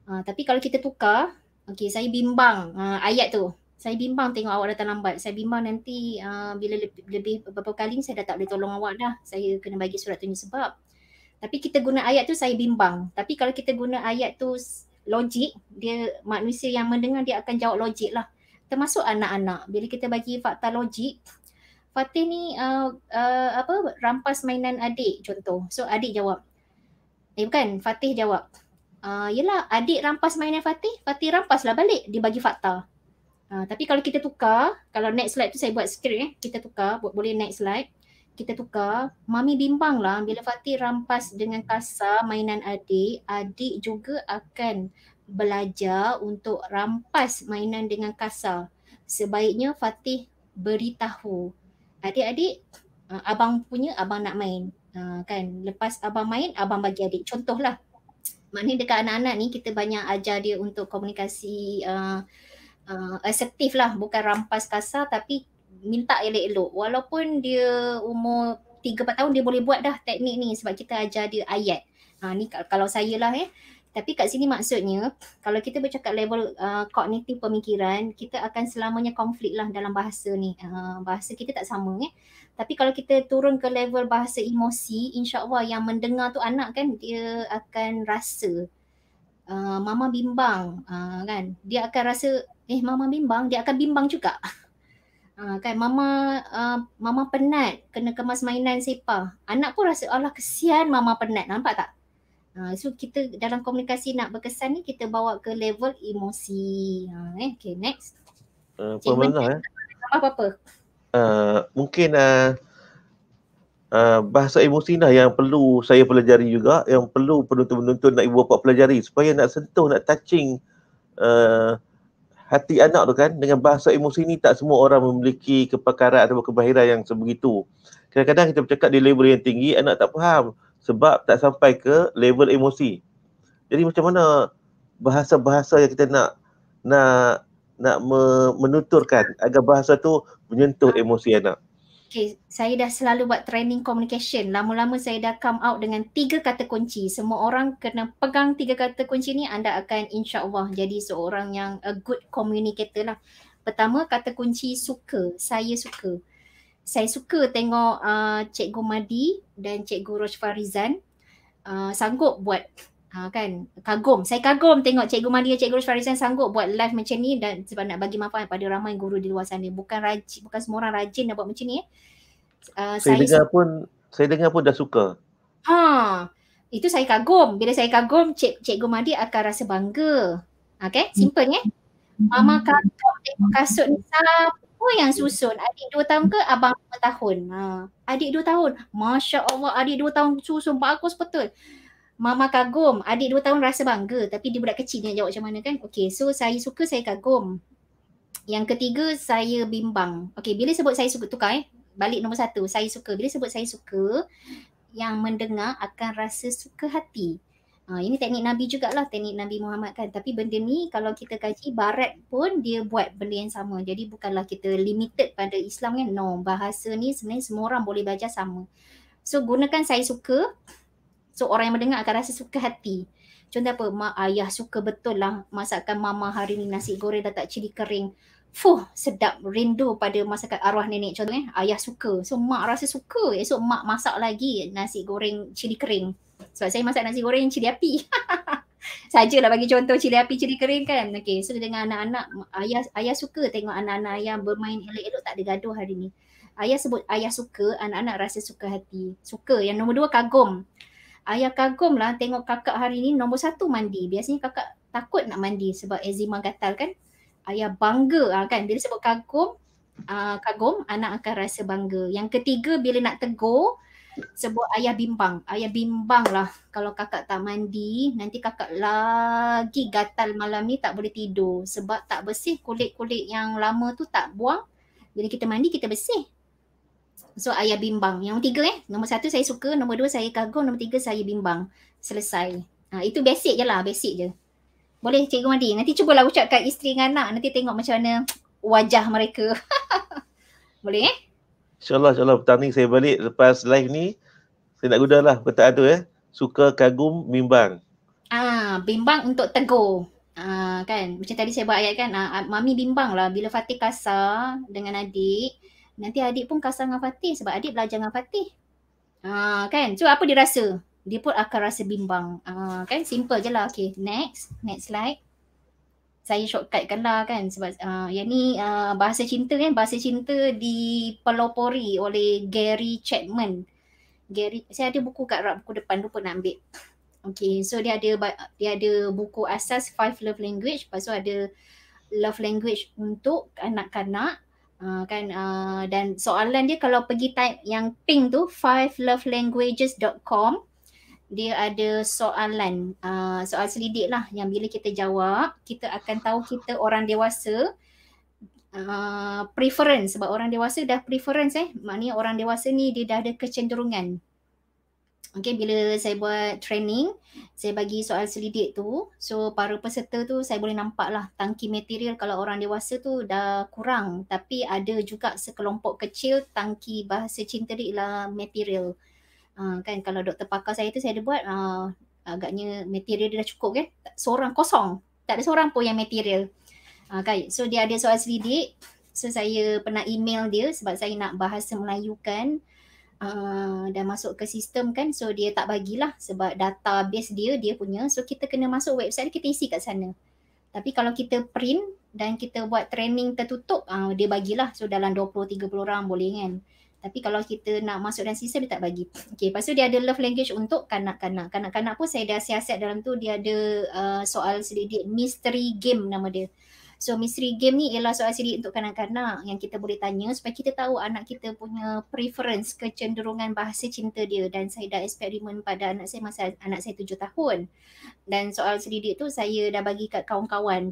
Uh, tapi kalau kita tukar, okay saya bimbang uh, ayat tu. Saya bimbang tengok awak datang lambat. Saya bimbang nanti uh, bila lebih, lebih beberapa kali ni saya dah tak boleh tolong awak dah. Saya kena bagi surat tunjuk sebab. Tapi kita guna ayat tu saya bimbang. Tapi kalau kita guna ayat tu logik, dia manusia yang mendengar dia akan jawab logik lah. Termasuk anak-anak. Bila kita bagi fakta logik, Fatih ni uh, uh, apa rampas mainan adik contoh. So adik jawab. Eh bukan, Fatih jawab uh, ah, yelah adik rampas mainan Fatih, Fatih rampas lah balik, dia bagi fakta. Uh, tapi kalau kita tukar, kalau next slide tu saya buat skrip eh, kita tukar, buat boleh next slide. Kita tukar, mami bimbang lah bila Fatih rampas dengan kasar mainan adik, adik juga akan belajar untuk rampas mainan dengan kasar. Sebaiknya Fatih beritahu. Adik-adik, uh, abang punya abang nak main. Uh, kan lepas abang main abang bagi adik contohlah maknanya dekat anak-anak ni kita banyak ajar dia untuk komunikasi uh, uh, asertif lah bukan rampas kasar tapi minta elok-elok walaupun dia umur 3-4 tahun dia boleh buat dah teknik ni sebab kita ajar dia ayat uh, ni kalau saya lah eh tapi kat sini maksudnya kalau kita bercakap level uh, kognitif uh, pemikiran kita akan selamanya konflik lah dalam bahasa ni. Uh, bahasa kita tak sama eh. Tapi kalau kita turun ke level bahasa emosi insya Allah yang mendengar tu anak kan dia akan rasa uh, mama bimbang uh, kan. Dia akan rasa eh mama bimbang dia akan bimbang juga. Uh, kan mama uh, mama penat kena kemas mainan sepah. Anak pun rasa Allah kesian mama penat nampak tak? Uh, so kita dalam komunikasi nak berkesan ni kita bawa ke level emosi. uh, eh okay, next.
Eh uh, pemenang eh. Apa apa? Uh, mungkin uh, uh, bahasa emosi lah yang perlu saya pelajari juga yang perlu penonton-penonton nak ibu bapa pelajari supaya nak sentuh nak touching uh, hati anak tu kan dengan bahasa emosi ni tak semua orang memiliki kepakaran atau kebahiran yang sebegitu. Kadang-kadang kita bercakap di level yang tinggi anak tak faham sebab tak sampai ke level emosi. Jadi macam mana bahasa-bahasa yang kita nak nak nak menuturkan agar bahasa tu menyentuh ah. emosi anak.
Okay, saya dah selalu buat training communication. Lama-lama saya dah come out dengan tiga kata kunci. Semua orang kena pegang tiga kata kunci ni, anda akan insya Allah jadi seorang yang a good communicator lah. Pertama, kata kunci suka. Saya suka saya suka tengok uh, Cikgu Madi dan Cikgu Rochfar Rizan uh, sanggup buat Ha, kan kagum saya kagum tengok cikgu Mandi dan cikgu Farizan sanggup buat live macam ni dan sebab nak bagi manfaat pada ramai guru di luar sana bukan rajin bukan semua orang rajin nak buat macam ni eh. uh, saya, saya dengar
pun saya dengar pun dah suka
ha itu saya kagum bila saya kagum cik cikgu Mandi akan rasa bangga okey simple eh hmm. mama kagum tengok kasut ni siapa Oh yang hmm. susun adik dua tahun ke abang 2 tahun? Ha. Adik dua tahun. Masya Allah adik dua tahun susun bagus betul. Mama kagum. Adik dua tahun rasa bangga. Tapi dia budak kecil dia jawab macam mana kan. Okay so saya suka saya kagum. Yang ketiga saya bimbang. Okay bila sebut saya suka tukar eh. Balik nombor satu saya suka. Bila sebut saya suka yang mendengar akan rasa suka hati. Ha, ini teknik Nabi jugalah, teknik Nabi Muhammad kan. Tapi benda ni kalau kita kaji barat pun dia buat benda yang sama. Jadi bukanlah kita limited pada Islam kan. No, bahasa ni sebenarnya semua orang boleh belajar sama. So gunakan saya suka. So orang yang mendengar akan rasa suka hati. Contoh apa, mak ayah suka betul lah masakan mama hari ni nasi goreng dah tak cili kering. Fuh, sedap rindu pada masakan arwah nenek contohnya. Ayah suka. So mak rasa suka. Esok mak masak lagi nasi goreng cili kering. Sebab saya masak nasi goreng cili api. Sajalah bagi contoh cili api cili kering kan. Okey, so dengan anak-anak ayah ayah suka tengok anak-anak ayah bermain elok-elok tak ada gaduh hari ni. Ayah sebut ayah suka, anak-anak rasa suka hati. Suka. Yang nombor dua kagum. Ayah kagum lah tengok kakak hari ni nombor satu mandi. Biasanya kakak takut nak mandi sebab eczema gatal kan. Ayah bangga ah, kan. Bila sebut kagum, uh, kagum anak akan rasa bangga. Yang ketiga bila nak tegur, sebut ayah bimbang. Ayah bimbang lah kalau kakak tak mandi, nanti kakak lagi gatal malam ni tak boleh tidur. Sebab tak bersih kulit-kulit yang lama tu tak buang. Jadi kita mandi, kita bersih. So ayah bimbang. Yang tiga eh. Nombor satu saya suka, nombor dua saya kagum, nombor tiga saya bimbang. Selesai. Ha, itu basic je lah, basic je. Boleh cikgu mandi. Nanti cubalah ucap kat isteri dengan anak. Nanti tengok macam mana wajah mereka. boleh eh?
InsyaAllah, insyaAllah petang ni saya balik lepas live ni. Saya nak guna lah perkataan tu eh. Suka kagum bimbang.
Ah, bimbang untuk tegur. Ah, kan? Macam tadi saya buat ayat kan. Ah, ah, Mami bimbang lah bila Fatih kasar dengan adik. Nanti adik pun kasar dengan Fatih sebab adik belajar dengan Fatih. Ah, kan? So apa dia rasa? Dia pun akan rasa bimbang. Ah, kan? Simple je lah. Okay, next. Next slide saya shortcutkan lah kan sebab uh, yang ni uh, bahasa cinta kan bahasa cinta dipelopori oleh Gary Chapman Gary saya ada buku kat rak buku depan lupa nak ambil okey so dia ada dia ada buku asas five love language lepas tu ada love language untuk kanak-kanak uh, kan uh, dan soalan dia kalau pergi type yang pink tu fivelovelanguages.com love dia ada soalan uh, soal selidik lah yang bila kita jawab kita akan tahu kita orang dewasa uh, preference sebab orang dewasa dah preference eh maknanya orang dewasa ni dia dah ada kecenderungan Okay bila saya buat training saya bagi soal selidik tu so para peserta tu saya boleh nampak lah tangki material kalau orang dewasa tu dah kurang tapi ada juga sekelompok kecil tangki bahasa cinta dia lah material uh, kan kalau doktor pakar saya tu saya ada buat uh, agaknya material dia dah cukup kan seorang kosong tak ada seorang pun yang material uh, kan so dia ada soal selidik so saya pernah email dia sebab saya nak bahasa Melayu kan uh, ah, dan masuk ke sistem kan so dia tak bagilah sebab database dia dia punya so kita kena masuk website kita isi kat sana tapi kalau kita print dan kita buat training tertutup uh, dia bagilah so dalam 20 30 orang boleh kan tapi kalau kita nak masuk dalam sistem dia tak bagi. Okey, pasal dia ada love language untuk kanak-kanak. Kanak-kanak pun saya dah siasat dalam tu dia ada uh, soal sedikit mystery game nama dia. So mystery game ni ialah soal sendiri untuk kanak-kanak yang kita boleh tanya supaya kita tahu anak kita punya preference, kecenderungan bahasa cinta dia dan saya dah eksperimen pada anak saya masa anak saya tujuh tahun. Dan soal sendiri tu saya dah bagi kat kawan-kawan.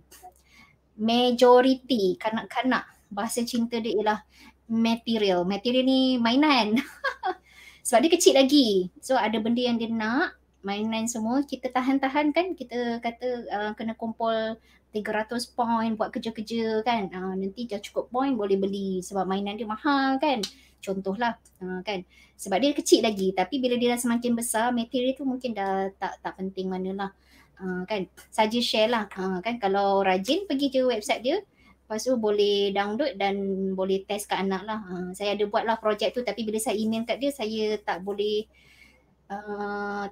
Majority kanak-kanak bahasa cinta dia ialah material. Material ni mainan. Sebab dia kecil lagi. So ada benda yang dia nak, mainan semua. Kita tahan-tahan kan, kita kata uh, kena kumpul 300 point buat kerja-kerja kan. Uh, nanti dah cukup point boleh beli sebab mainan dia mahal kan. Contohlah uh, kan. Sebab dia kecil lagi tapi bila dia dah semakin besar, material tu mungkin dah tak tak penting manalah. Uh, kan saja share lah uh, kan kalau rajin pergi je website dia Lepas tu boleh download dan boleh test kat anak lah. Ha, saya ada buat lah projek tu tapi bila saya email kat dia saya tak boleh uh,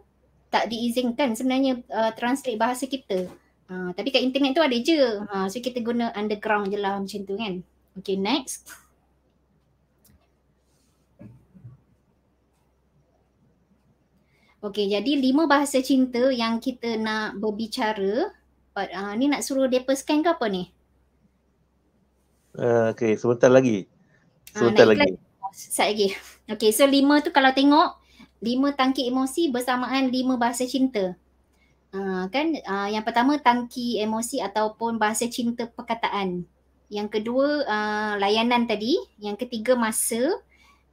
tak diizinkan sebenarnya uh, translate bahasa kita. Uh, tapi kat internet tu ada je. Uh, so kita guna underground je lah macam tu kan. Okay next. Okay jadi lima bahasa cinta yang kita nak berbicara. uh, ni nak suruh depa scan ke apa ni?
Eh, okay, sebentar lagi. Ah, sebentar uh, lagi.
Sekejap lagi. Okay, so lima tu kalau tengok, lima tangki emosi bersamaan lima bahasa cinta. Uh, kan uh, yang pertama tangki emosi ataupun bahasa cinta perkataan. Yang kedua uh, layanan tadi. Yang ketiga masa.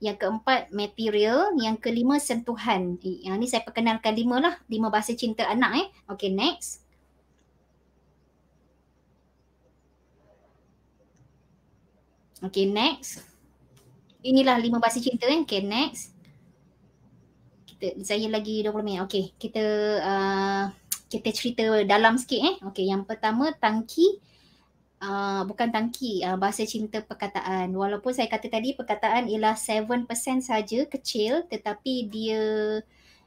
Yang keempat material. Yang kelima sentuhan. Yang ni saya perkenalkan lima lah. Lima bahasa cinta anak eh. Okay next. Okay next. Inilah lima bahasa cinta kan. Okay next. Kita, saya lagi 20 minit. Okay kita uh, kita cerita dalam sikit eh. Okay yang pertama tangki. Uh, bukan tangki, uh, bahasa cinta perkataan. Walaupun saya kata tadi perkataan ialah 7% saja kecil tetapi dia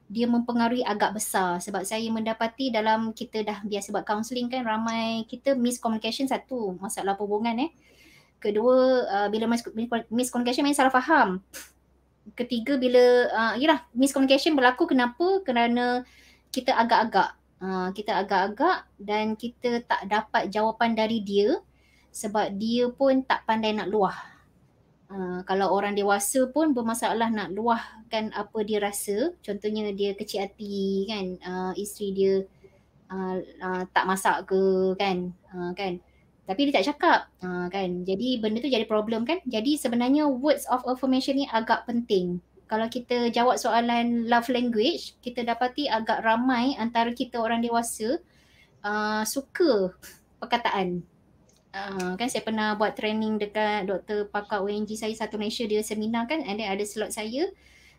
dia mempengaruhi agak besar sebab saya mendapati dalam kita dah biasa buat counselling kan ramai kita miscommunication satu masalah hubungan eh kedua uh, bila miscommunication memang salah faham ketiga bila uh, yalah miscommunication berlaku kenapa kerana kita agak-agak uh, kita agak-agak dan kita tak dapat jawapan dari dia sebab dia pun tak pandai nak luah Uh, kalau orang dewasa pun bermasalah nak luahkan apa dia rasa contohnya dia kecil hati kan uh, isteri dia uh, uh, tak masak ke kan uh, kan tapi dia tak cakap ha, kan jadi benda tu jadi problem kan jadi sebenarnya words of affirmation ni agak penting kalau kita jawab soalan love language kita dapati agak ramai antara kita orang dewasa uh, suka perkataan Uh, kan saya pernah buat training dekat doktor pakar ONG saya satu Malaysia dia seminar kan and then ada slot saya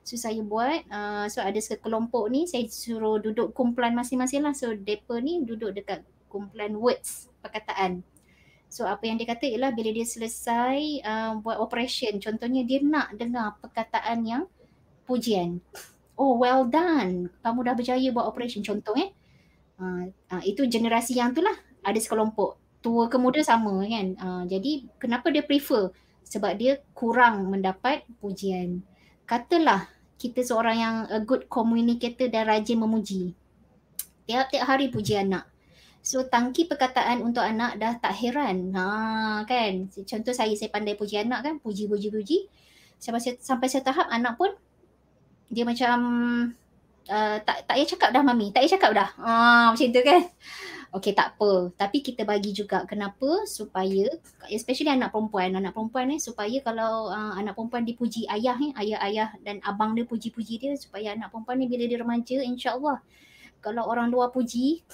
so saya buat uh, so ada sekelompok ni saya suruh duduk kumpulan masing-masing lah so depa ni duduk dekat kumpulan words perkataan So apa yang dia kata ialah bila dia selesai uh, buat operation contohnya dia nak dengar perkataan yang pujian. Oh well done. Kamu dah berjaya buat operation contoh eh. Uh, uh, itu generasi yang tu lah ada sekelompok tua ke muda sama kan. Uh, jadi kenapa dia prefer? Sebab dia kurang mendapat pujian. Katalah kita seorang yang a good communicator dan rajin memuji. Tiap-tiap hari puji anak. So tangki perkataan untuk anak dah tak heran. Ha kan. Contoh saya saya pandai puji anak kan, puji puji puji. Sampai saya, sampai saya tahap anak pun dia macam uh, tak tak ia cakap dah mami, tak ia cakap dah. Ha macam tu kan. Okey tak apa. Tapi kita bagi juga kenapa supaya especially anak perempuan, anak perempuan ni eh, supaya kalau uh, anak perempuan dipuji ayah ni, eh, ayah-ayah dan abang dia puji-puji dia supaya anak perempuan ni bila dia remaja insya-Allah kalau orang luar puji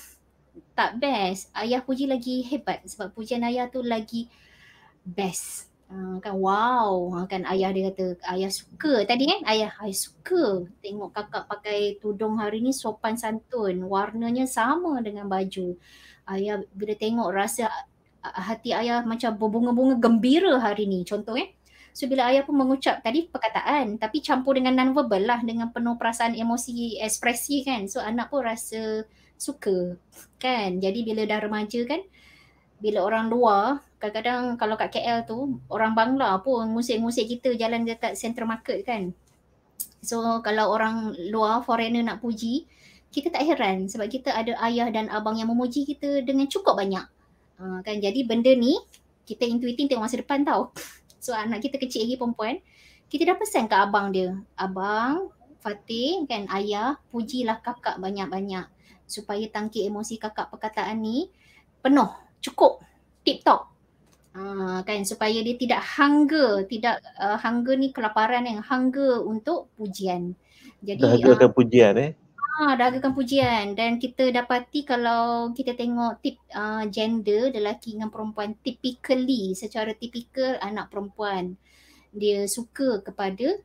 tak best ayah puji lagi hebat sebab pujian ayah tu lagi best ah, kan wow ah, kan ayah dia kata ayah suka tadi kan ayah ayah suka tengok kakak pakai tudung hari ni sopan santun warnanya sama dengan baju ayah bila tengok rasa hati ayah macam berbunga-bunga gembira hari ni contoh eh so bila ayah pun mengucap tadi perkataan tapi campur dengan non verbal lah dengan penuh perasaan emosi ekspresi kan so anak pun rasa uh, suka kan jadi bila dah remaja kan bila orang luar kadang-kadang kalau kat KL tu orang bangla pun ngusik-ngusik kita jalan dekat central market kan so kalau orang luar foreigner nak puji kita tak heran sebab kita ada ayah dan abang yang memuji kita dengan cukup banyak uh, kan jadi benda ni kita intuiting tengok masa depan tau so anak kita kecil lagi perempuan kita dah pesan ke abang dia abang Fatih kan ayah pujilah kakak banyak-banyak supaya tangki emosi kakak perkataan ni penuh, cukup, tip top. Uh, kan supaya dia tidak hunger, tidak uh, hunger ni kelaparan yang hunger untuk pujian. Jadi dahagakan
uh, pujian eh.
Ah, uh, dahagakan pujian dan kita dapati kalau kita tengok tip uh, gender lelaki dengan perempuan typically secara tipikal anak perempuan dia suka kepada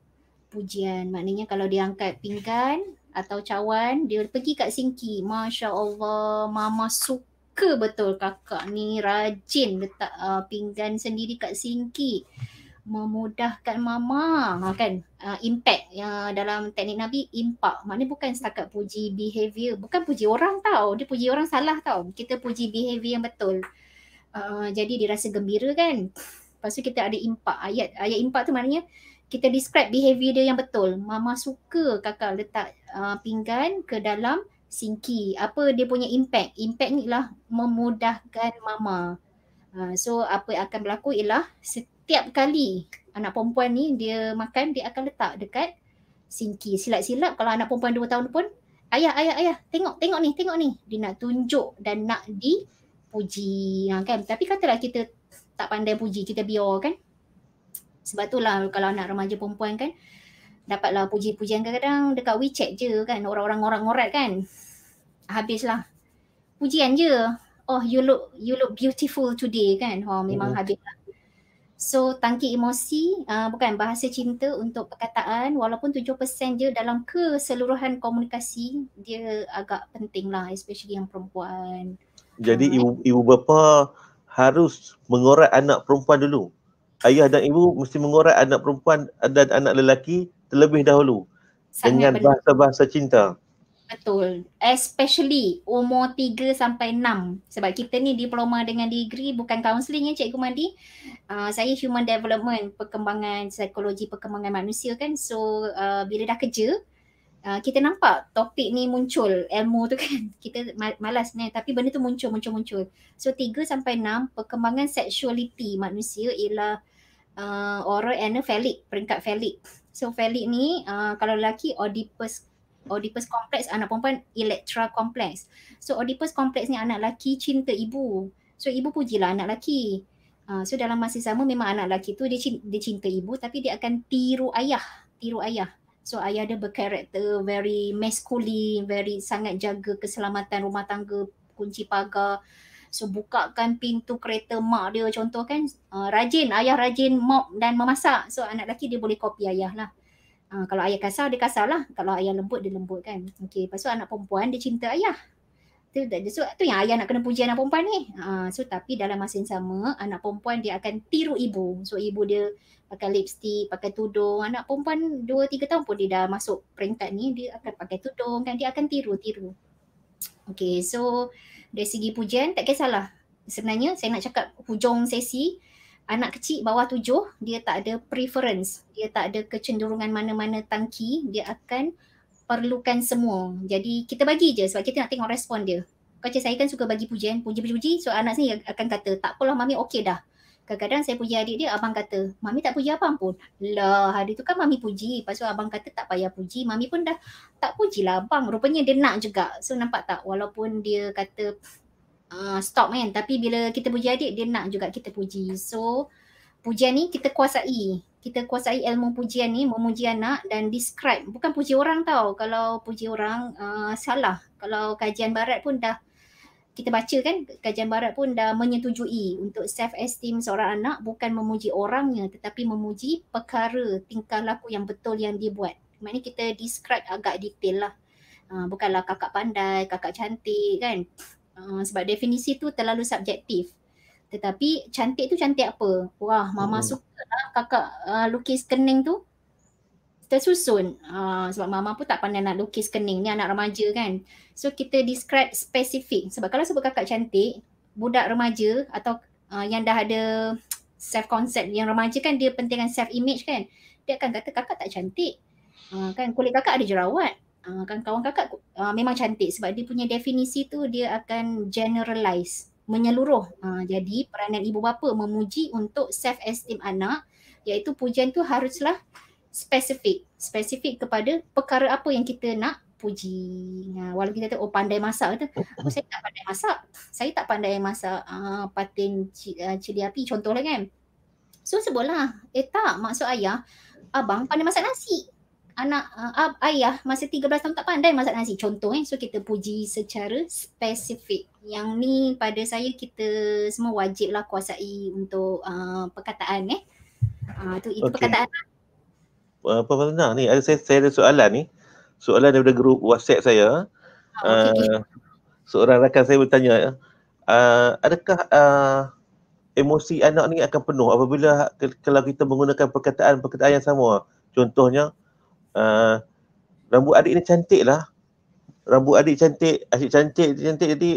pujian. Maknanya kalau dia angkat pinggan, atau cawan dia pergi kat Singki, masya Allah mama suka betul kakak ni rajin letak uh, pinggan sendiri kat Singki memudahkan mama ha, kan uh, impact yang uh, dalam teknik nabi impak maknanya bukan setakat puji behavior bukan puji orang tau dia puji orang salah tau kita puji behavior yang betul uh, jadi dia rasa gembira kan lepas tu kita ada impak ayat ayat impak tu maknanya uh, kita describe behavior dia yang betul. Mama suka kakak letak uh, pinggan ke dalam sinki. Apa dia punya impact? Impact ni lah memudahkan mama. Uh, so apa yang akan berlaku ialah setiap kali anak perempuan ni dia makan dia akan letak dekat sinki. Silap-silap kalau anak perempuan dua tahun pun ayah ayah ayah tengok tengok ni tengok ni dia nak tunjuk dan nak dipuji ha, kan. Tapi katalah kita tak pandai puji kita biar kan. Sebab tu lah kalau anak remaja perempuan kan dapatlah puji-pujian kadang-kadang dekat WeChat je kan orang-orang ngorat-ngorat kan. Habislah. Pujian je. Oh you look you look beautiful today kan. Oh memang mm. Mm-hmm. habis lah. So tangki emosi uh, bukan bahasa cinta untuk perkataan walaupun 7% je dalam keseluruhan komunikasi dia agak penting lah especially yang perempuan.
Jadi ibu, ibu bapa harus mengorat anak perempuan dulu ayah dan ibu mesti mengorat anak perempuan dan anak lelaki terlebih dahulu Sangat dengan bahasa-bahasa cinta.
Betul. Especially umur 3 sampai 6. Sebab kita ni diploma dengan degree bukan counselling ya Cikgu Mandi. Uh, saya human development, perkembangan psikologi, perkembangan manusia kan. So uh, bila dah kerja, Uh, kita nampak topik ni muncul ilmu tu kan kita malas ni tapi benda tu muncul muncul muncul so tiga sampai enam perkembangan sexuality manusia ialah uh, oral anaphalic peringkat phallic so phallic ni uh, kalau lelaki oedipus oedipus complex anak perempuan electra complex so oedipus complex ni anak lelaki cinta ibu so ibu pujilah anak lelaki uh, so dalam masa sama memang anak lelaki tu dia cinta, dia cinta ibu tapi dia akan tiru ayah tiru ayah So ayah dia berkarakter very masculine, very sangat jaga keselamatan rumah tangga, kunci pagar. So bukakan pintu kereta mak dia contoh kan. Uh, rajin, ayah rajin mop dan memasak. So anak lelaki dia boleh copy ayah lah. Uh, kalau ayah kasar, dia kasar lah. Kalau ayah lembut, dia lembut kan. Okay, lepas tu anak perempuan dia cinta ayah tu tu, so, tu yang ayah nak kena puji anak perempuan ni. Uh, so tapi dalam masa yang sama anak perempuan dia akan tiru ibu. So ibu dia pakai lipstick, pakai tudung. Anak perempuan 2 3 tahun pun dia dah masuk peringkat ni dia akan pakai tudung dan dia akan tiru-tiru. Okay so dari segi pujian tak kisahlah. Sebenarnya saya nak cakap hujung sesi anak kecil bawah tujuh dia tak ada preference. Dia tak ada kecenderungan mana-mana tangki. Dia akan perlukan semua. Jadi kita bagi je sebab kita nak tengok respon dia. Macam saya kan suka bagi pujian, puji-puji-puji. So anak saya akan kata, tak apalah mami okey dah. Kadang-kadang saya puji adik dia, abang kata, mami tak puji abang pun. Lah, hari tu kan mami puji. Lepas tu abang kata tak payah puji, mami pun dah tak puji lah abang. Rupanya dia nak juga. So nampak tak, walaupun dia kata uh, stop kan. Tapi bila kita puji adik, dia nak juga kita puji. So pujian ni kita kuasai kita kuasai ilmu pujian ni memuji anak dan describe bukan puji orang tau kalau puji orang uh, salah kalau kajian barat pun dah kita baca kan kajian barat pun dah menyetujui untuk self esteem seorang anak bukan memuji orangnya tetapi memuji perkara tingkah laku yang betul yang dia buat maknanya kita describe agak detail lah uh, bukanlah kakak pandai kakak cantik kan uh, sebab definisi tu terlalu subjektif tetapi cantik tu cantik apa? Wah, mama hmm. suka lah kakak uh, lukis kening tu. Tersusun. Uh, sebab mama pun tak pandai nak lukis kening. Ni anak remaja kan. So kita describe spesifik. Sebab kalau sebut kakak cantik, budak remaja atau uh, yang dah ada self concept yang remaja kan dia pentingkan self image kan. Dia akan kata kakak tak cantik. Uh, kan kulit kakak ada jerawat. Uh, kan kawan kakak uh, memang cantik sebab dia punya definisi tu dia akan generalize menyeluruh. Ha, jadi peranan ibu bapa memuji untuk self esteem anak iaitu pujian tu haruslah spesifik. Spesifik kepada perkara apa yang kita nak puji. Ha, walaupun kita tahu oh pandai masak tu. Oh, saya tak pandai masak. Saya tak pandai masak ha, patin c- ha, cili api contohlah kan. So sebutlah. Eh tak maksud ayah abang pandai masak nasi anak uh, ab, ayah masa 13 tahun tak pandai masak nasi contoh eh so kita puji secara spesifik yang ni pada saya kita semua wajiblah kuasai untuk uh, perkataan eh uh, tu itu okay. perkataan
uh, apa pasal ni ada saya, saya ada soalan ni soalan daripada grup WhatsApp saya oh, okay, uh, seorang rakan saya bertanya uh, adakah uh, emosi anak ni akan penuh apabila kalau kita menggunakan perkataan-perkataan yang sama contohnya uh, rambut adik ni cantik lah. Rambut adik cantik, asyik cantik, cantik jadi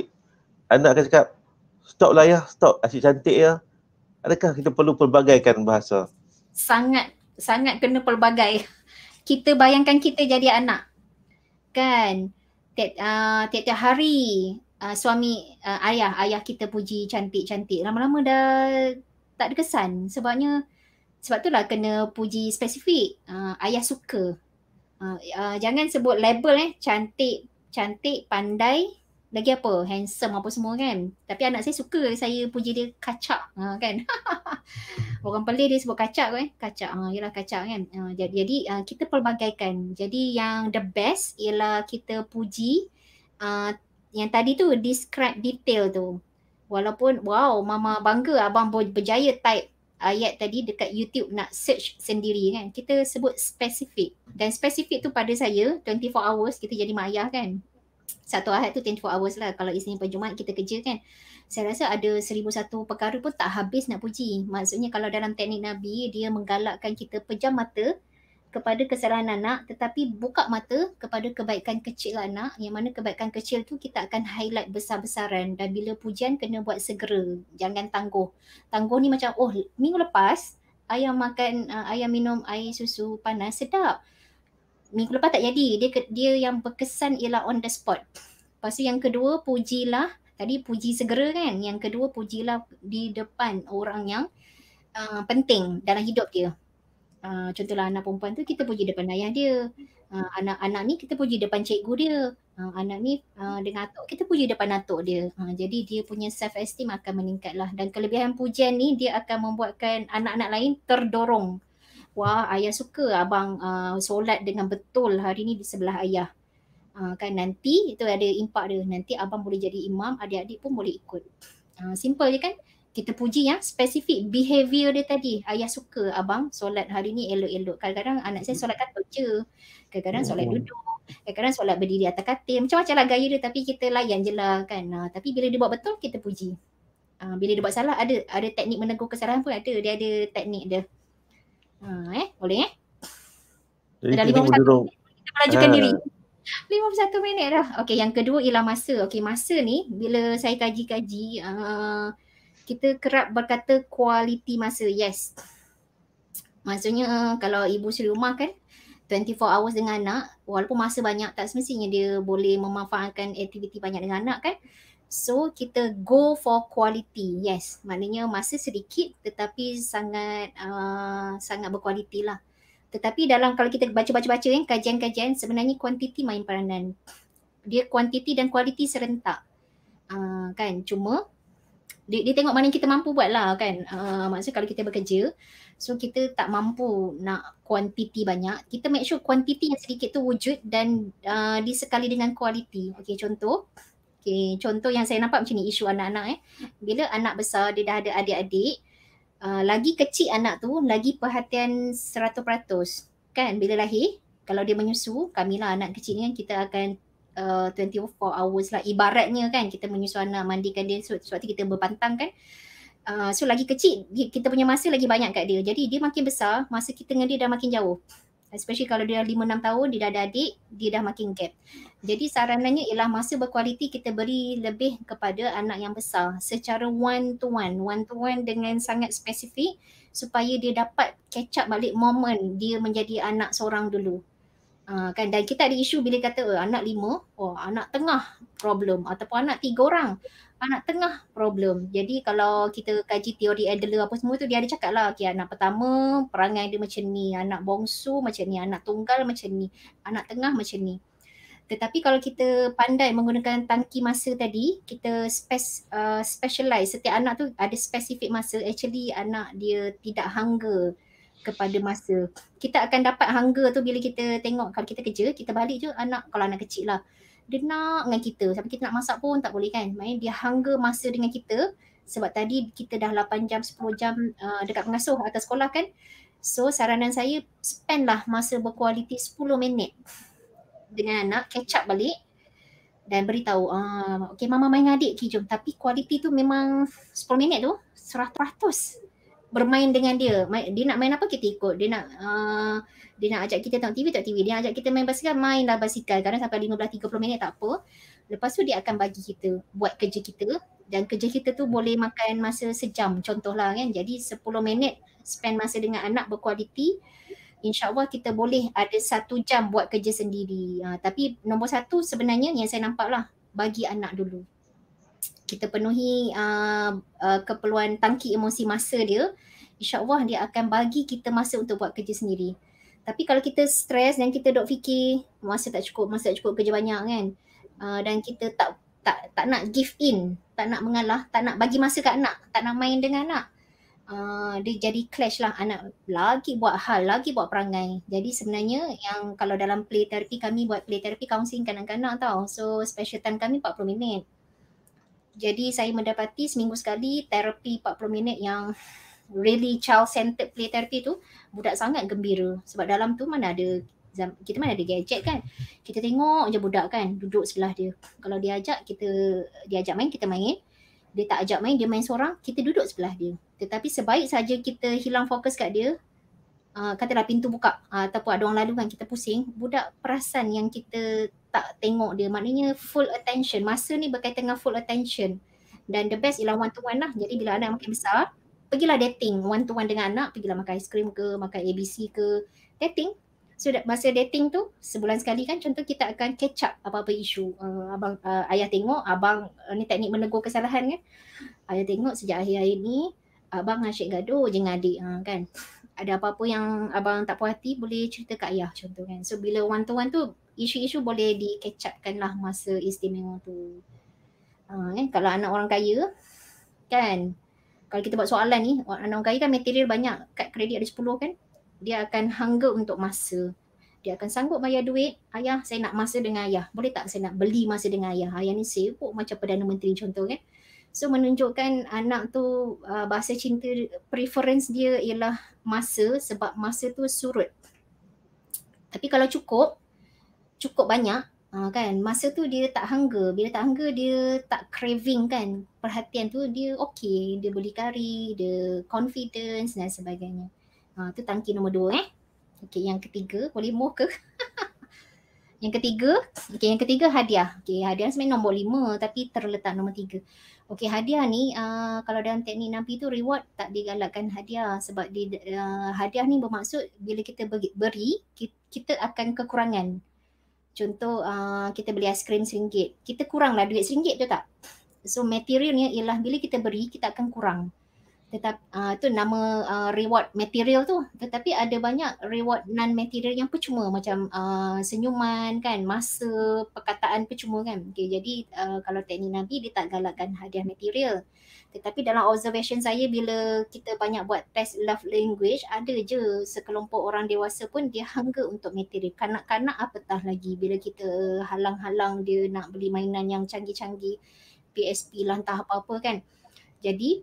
anak akan cakap, stop lah ya, stop asyik cantik ya. Adakah kita perlu pelbagaikan bahasa?
Sangat, sangat kena pelbagai. Kita bayangkan kita jadi anak. Kan? Ah, tiap-tiap uh, hari uh, suami, uh, ayah, ayah kita puji cantik-cantik. Lama-lama dah tak ada kesan sebabnya sebab itulah kena puji spesifik. Uh, ayah suka uh, jangan sebut label eh cantik cantik pandai lagi apa handsome apa semua kan tapi anak saya suka saya puji dia kacak uh, kan orang pelik dia sebut kacak kan kacak uh, ialah kacak kan uh, jadi uh, kita pelbagaikan jadi yang the best ialah kita puji uh, yang tadi tu describe detail tu walaupun wow mama bangga abang berjaya type ayat tadi dekat YouTube nak search sendiri kan. Kita sebut spesifik. Dan spesifik tu pada saya 24 hours kita jadi mak ayah kan. Satu ahad tu 24 hours lah. Kalau Isnin sampai Jumaat kita kerja kan. Saya rasa ada seribu satu perkara pun tak habis nak puji. Maksudnya kalau dalam teknik Nabi dia menggalakkan kita pejam mata kepada kesalahan anak tetapi buka mata kepada kebaikan kecil anak yang mana kebaikan kecil tu kita akan highlight besar-besaran dan bila pujian kena buat segera jangan tangguh tangguh ni macam oh minggu lepas ayah makan uh, ayam minum air susu panas sedap minggu lepas tak jadi dia dia yang berkesan ialah on the spot lepas tu yang kedua pujilah tadi puji segera kan yang kedua pujilah di depan orang yang uh, penting dalam hidup dia uh, contohlah anak perempuan tu kita puji depan ayah dia anak-anak ah, uh, ni kita puji depan cikgu dia uh, anak ni uh, dengan atuk kita puji depan atuk dia uh, jadi dia punya self esteem akan meningkat lah dan kelebihan pujian ni dia akan membuatkan anak-anak lain terdorong wah ayah suka abang uh, solat dengan betul hari ni di sebelah ayah uh, kan nanti itu ada impak dia nanti abang boleh jadi imam adik-adik pun boleh ikut uh, simple je kan kita puji ya spesifik behavior dia tadi ayah suka abang solat hari ni elok-elok kadang-kadang anak saya solat katuk je kadang-kadang solat hmm. duduk kadang-kadang solat berdiri atas katil macam-macam lah gaya dia tapi kita layan je lah kan uh, tapi bila dia buat betul kita puji uh, bila dia buat salah ada ada teknik menegur kesalahan pun ada dia ada teknik dia uh, eh boleh eh
jadi kita duduk kita melajukan ha. diri
51 minit dah. Okey, yang kedua ialah masa. Okey, masa ni bila saya kaji-kaji uh, kita kerap berkata kualiti masa. Yes. Maksudnya kalau ibu suri rumah kan 24 hours dengan anak walaupun masa banyak tak semestinya dia boleh memanfaatkan aktiviti banyak dengan anak kan. So kita go for quality. Yes. Maknanya masa sedikit tetapi sangat uh, sangat berkualiti lah. Tetapi dalam kalau kita baca-baca-baca kan kajian-kajian sebenarnya kuantiti main peranan. Dia kuantiti dan kualiti serentak. Uh, kan cuma dia, dia tengok mana yang kita mampu buat lah kan uh, Maksudnya kalau kita bekerja So kita tak mampu nak kuantiti banyak Kita make sure kuantiti yang sedikit tu wujud Dan uh, disekali dengan kualiti Okay contoh Okay contoh yang saya nampak macam ni isu anak-anak eh Bila anak besar dia dah ada adik-adik uh, Lagi kecil anak tu lagi perhatian 100% Kan bila lahir Kalau dia menyusu Kamilah anak kecil ni kan kita akan 24 uh, hours lah ibaratnya kan kita menyusui anak mandikan dia sewaktu kita berpantang kan uh, so lagi kecil kita punya masa lagi banyak kat dia jadi dia makin besar masa kita dengan dia dah makin jauh especially kalau dia 5 6 tahun dia dah ada adik dia dah makin gap jadi saranannya ialah masa berkualiti kita beri lebih kepada anak yang besar secara one to one one to one dengan sangat spesifik supaya dia dapat catch up balik moment dia menjadi anak seorang dulu Ah, kan dan kita ada isu bila kata oh, anak lima, oh anak tengah problem ataupun anak tiga orang anak tengah problem. Jadi kalau kita kaji teori Adler apa semua tu dia ada cakap lah okay, anak pertama perangai dia macam ni, anak bongsu macam ni, anak tunggal macam ni, anak tengah macam ni. Tetapi kalau kita pandai menggunakan tangki masa tadi, kita spes, uh, specialize setiap anak tu ada spesifik masa actually anak dia tidak hunger kepada masa. Kita akan dapat hunger tu bila kita tengok kalau kita kerja, kita balik je anak kalau anak kecil lah. Dia nak dengan kita. Sampai kita nak masak pun tak boleh kan. Main dia hunger masa dengan kita sebab tadi kita dah 8 jam, 10 jam uh, dekat pengasuh atau sekolah kan. So saranan saya spend lah masa berkualiti 10 minit dengan anak, catch up balik dan beritahu ah okey mama main dengan adik ki jom tapi kualiti tu memang 10 minit tu 100% bermain dengan dia. Dia nak main apa kita ikut. Dia nak uh, dia nak ajak kita tengok TV tak TV. Dia ajak kita main basikal, mainlah basikal. Kadang sampai 15 30 minit tak apa. Lepas tu dia akan bagi kita buat kerja kita dan kerja kita tu boleh makan masa sejam contohlah kan. Jadi 10 minit spend masa dengan anak berkualiti. InsyaAllah kita boleh ada satu jam buat kerja sendiri. Uh, tapi nombor satu sebenarnya yang saya nampaklah bagi anak dulu kita penuhi uh, uh, keperluan tangki emosi masa dia insyaallah dia akan bagi kita masa untuk buat kerja sendiri tapi kalau kita stres dan kita dok fikir masa tak cukup masa tak cukup kerja banyak kan uh, dan kita tak tak tak nak give in tak nak mengalah tak nak bagi masa kat anak tak nak main dengan anak Uh, dia jadi clash lah anak lagi buat hal lagi buat perangai jadi sebenarnya yang kalau dalam play therapy kami buat play therapy counseling kanak-kanak tau so special time kami 40 minit jadi saya mendapati seminggu sekali terapi 40 minit yang really child-centered play therapy tu budak sangat gembira sebab dalam tu mana ada kita mana ada gadget kan kita tengok je budak kan duduk sebelah dia kalau dia ajak kita dia ajak main kita main dia tak ajak main dia main seorang kita duduk sebelah dia tetapi sebaik saja kita hilang fokus kat dia Ah, katalah pintu buka uh, ataupun ada orang lalu kan kita pusing budak perasan yang kita tak tengok dia maknanya full attention masa ni berkaitan dengan full attention dan the best ialah one to one lah jadi bila anak makin besar pergilah dating one to one dengan anak pergilah makan aiskrim ke makan ABC ke dating so masa dating tu sebulan sekali kan contoh kita akan catch up apa-apa isu uh, abang uh, ayah tengok abang uh, ni teknik menegur kesalahan kan ayah tengok sejak akhir-akhir ni abang asyik gaduh dengan adik uh, kan ada apa-apa yang abang tak puas hati boleh cerita kat ayah contoh kan. So bila one to one tu isu-isu boleh di catch up kan lah masa istimewa tu. Uh, kan? Kalau anak orang kaya kan kalau kita buat soalan ni anak orang kaya kan material banyak kad kredit ada 10 kan dia akan hunger untuk masa. Dia akan sanggup bayar duit. Ayah saya nak masa dengan ayah. Boleh tak saya nak beli masa dengan ayah? Ayah ni sibuk macam Perdana Menteri contoh kan. So menunjukkan anak tu uh, bahasa cinta preference dia ialah masa sebab masa tu surut. Tapi kalau cukup, cukup banyak uh, kan masa tu dia tak hunger. Bila tak hunger dia tak craving kan perhatian tu dia okay. Dia beli kari, dia confidence dan sebagainya. Uh, tangki nombor dua eh. Okay yang ketiga boleh move ke? yang ketiga, okay yang ketiga hadiah. Okay hadiah sebenarnya nombor lima tapi terletak nombor tiga. Okey hadiah ni uh, kalau dalam teknik 6 tu reward tak digalakkan hadiah sebab di uh, hadiah ni bermaksud bila kita beri kita, akan kekurangan. Contoh uh, kita beli aiskrim RM1, kita kuranglah duit rm tu tak? So material ni ialah bila kita beri kita akan kurang tetap uh, tu nama uh, reward material tu tetapi ada banyak reward non material yang percuma macam uh, senyuman kan masa perkataan percuma kan okay, jadi uh, kalau teknik nabi dia tak galakkan hadiah material tetapi dalam observation saya bila kita banyak buat test love language ada je sekelompok orang dewasa pun dia hunger untuk material kanak-kanak apatah lagi bila kita halang-halang dia nak beli mainan yang canggih-canggih PSP lantah apa-apa kan jadi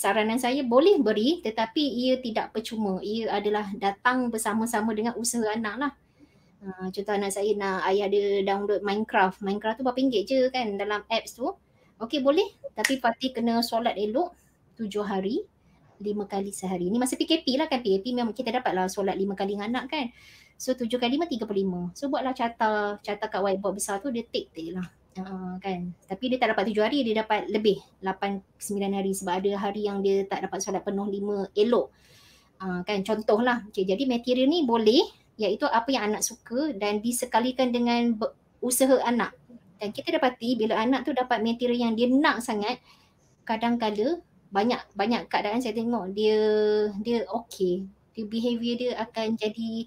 saranan saya boleh beri tetapi ia tidak percuma. Ia adalah datang bersama-sama dengan usaha anak lah. Uh, contoh anak saya nak ayah dia download Minecraft. Minecraft tu berapa ringgit je kan dalam apps tu. Okey boleh tapi pasti kena solat elok tujuh hari lima kali sehari. Ini masa PKP lah kan PKP memang kita dapat lah solat lima kali dengan anak kan. So tujuh kali lima tiga puluh lima. So buatlah catat, catat kat whiteboard besar tu dia take tak lah. Ah, kan tapi dia tak dapat tujuh hari dia dapat lebih lapan sembilan hari sebab ada hari yang dia tak dapat solat penuh lima elok uh, kan contohlah okay, jadi material ni boleh iaitu apa yang anak suka dan disekalikan dengan usaha anak dan kita dapati bila anak tu dapat material yang dia nak sangat kadang kadang banyak banyak keadaan saya tengok dia dia okey dia behavior dia akan jadi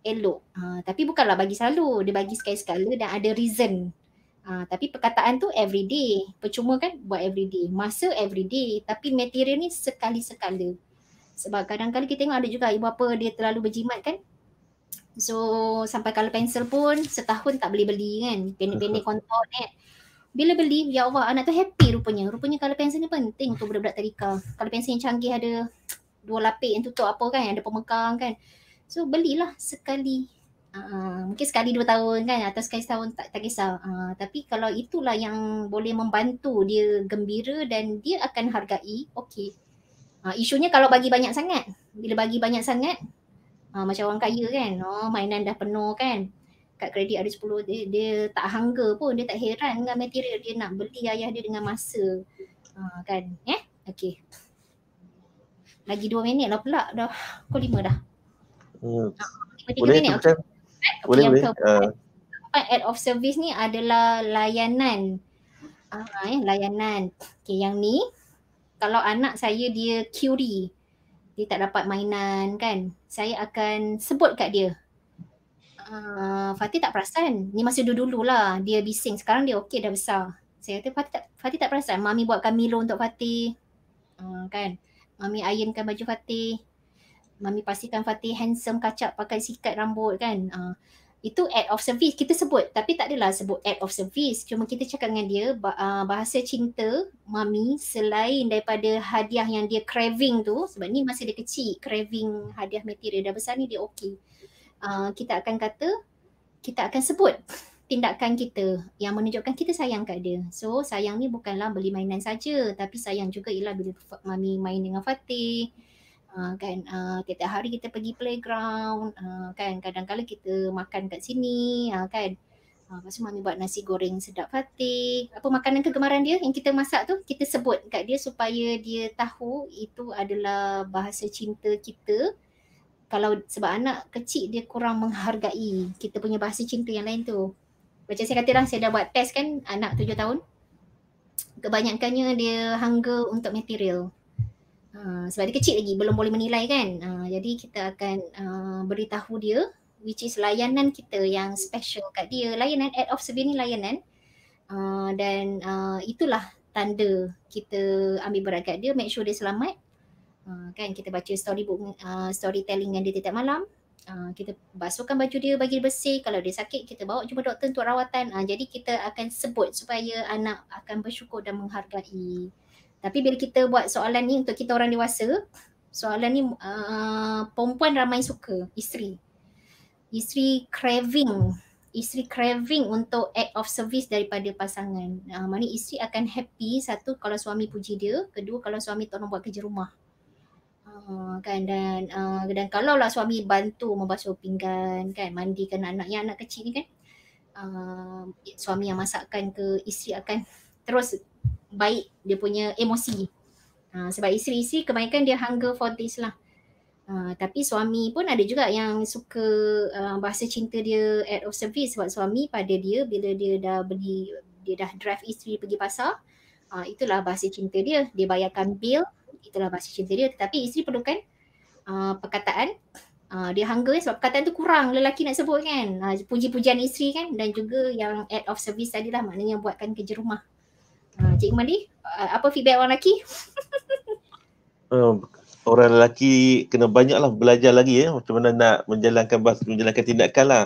elok. Uh, tapi bukanlah bagi selalu. Dia bagi sekali-sekala dan ada reason Uh, tapi perkataan tu everyday. Percuma kan buat everyday. Masa everyday. Tapi material ni sekali-sekala. Sebab kadang-kadang kita tengok ada juga ibu bapa dia terlalu berjimat kan. So sampai kalau pensel pun setahun tak boleh beli kan. Pendek-pendek kontor ni, Eh. Bila beli, ya Allah anak tu happy rupanya. Rupanya kalau pensel ni penting untuk budak-budak tadika. Kalau pensel yang canggih ada dua lapik yang tutup apa kan. ada pemegang kan. So belilah sekali Ah, mungkin sekali dua tahun kan atau sekali setahun tak, tak kisah. Uh, tapi kalau itulah yang boleh membantu dia gembira dan dia akan hargai, okey. Uh, isunya kalau bagi banyak sangat. Bila bagi banyak sangat, uh, macam orang kaya kan. Oh, mainan dah penuh kan. Kad kredit ada 10, dia, dia tak hangga pun. Dia tak heran dengan material. Dia nak beli ayah dia dengan masa. Uh, kan, eh? okey. Lagi dua minit lah pula dah. Kau lima dah.
Hmm. Uh, lima, tiga Boleh minit. Tu, okay boleh, yang keempat
uh. add of service ni adalah layanan uh, eh, layanan okay, yang ni kalau anak saya dia curie dia tak dapat mainan kan saya akan sebut kat dia Uh, Fatih tak perasan. Ni masa dulu-dulu lah dia bising. Sekarang dia okey dah besar. Saya kata Fatih tak, Fatih tak perasan. Mami buatkan Milo untuk Fatih. Uh, kan. Mami ironkan baju Fatih. Mami pastikan Fatih handsome kacak pakai sikat rambut kan. Uh, itu act of service kita sebut tapi tak adalah sebut act of service cuma kita cakap dengan dia ah, bahasa cinta mami selain daripada hadiah yang dia craving tu sebab ni masa dia kecil craving hadiah material dah besar ni dia okey uh, ah, kita akan kata kita akan sebut tindakan kita yang menunjukkan kita sayang kat dia so sayang ni bukanlah beli mainan saja tapi sayang juga ialah bila mami main dengan Fatih Ah, kan uh, ah, tiap hari kita pergi playground uh, kan kadang-kadang kita makan kat sini uh, kan Lepas uh, tu Mami buat nasi goreng sedap fatih. Apa makanan kegemaran dia yang kita masak tu, kita sebut kat dia supaya dia tahu itu adalah bahasa cinta kita. Kalau sebab anak kecil dia kurang menghargai kita punya bahasa cinta yang lain tu. Macam saya kata lah, saya dah buat test kan anak tujuh tahun. Kebanyakannya dia hunger untuk material. Uh, sebab dia kecil lagi belum boleh menilai kan uh, jadi kita akan uh, beritahu dia which is layanan kita yang special kat dia layanan add of survey ni layanan uh, dan uh, itulah tanda kita ambil berat kat dia make sure dia selamat uh, kan kita baca storybook uh, storytelling dengan dia tiap malam uh, kita basuhkan baju dia bagi dia bersih kalau dia sakit kita bawa jumpa doktor untuk rawatan uh, jadi kita akan sebut supaya anak akan bersyukur dan menghargai tapi bila kita buat soalan ni untuk kita orang dewasa, soalan ni uh, perempuan ramai suka, isteri. Isteri craving, isteri craving untuk act of service daripada pasangan. Uh, Mana isteri akan happy satu kalau suami puji dia, kedua kalau suami tolong buat kerja rumah. Uh, kan dan uh, dan kalau lah suami bantu membasuh pinggan kan mandikan anak yang anak kecil ni kan uh, suami yang masakkan ke isteri akan terus baik dia punya emosi. Uh, sebab isteri-isteri kebanyakan dia hunger for this lah. Uh, tapi suami pun ada juga yang suka uh, bahasa cinta dia at of service sebab suami pada dia bila dia dah beli dia dah drive isteri pergi pasar uh, itulah bahasa cinta dia dia bayarkan bil itulah bahasa cinta dia tetapi isteri perlukan uh, perkataan uh, dia hunger sebab perkataan tu kurang lelaki nak sebut kan uh, puji-pujian isteri kan dan juga yang at of service tadi lah maknanya buatkan kerja rumah Ah, Cik Mandi, uh, ah, apa feedback orang lelaki?
um, orang lelaki kena banyaklah belajar lagi ya eh, macam mana nak menjalankan bahasa, menjalankan tindakan lah.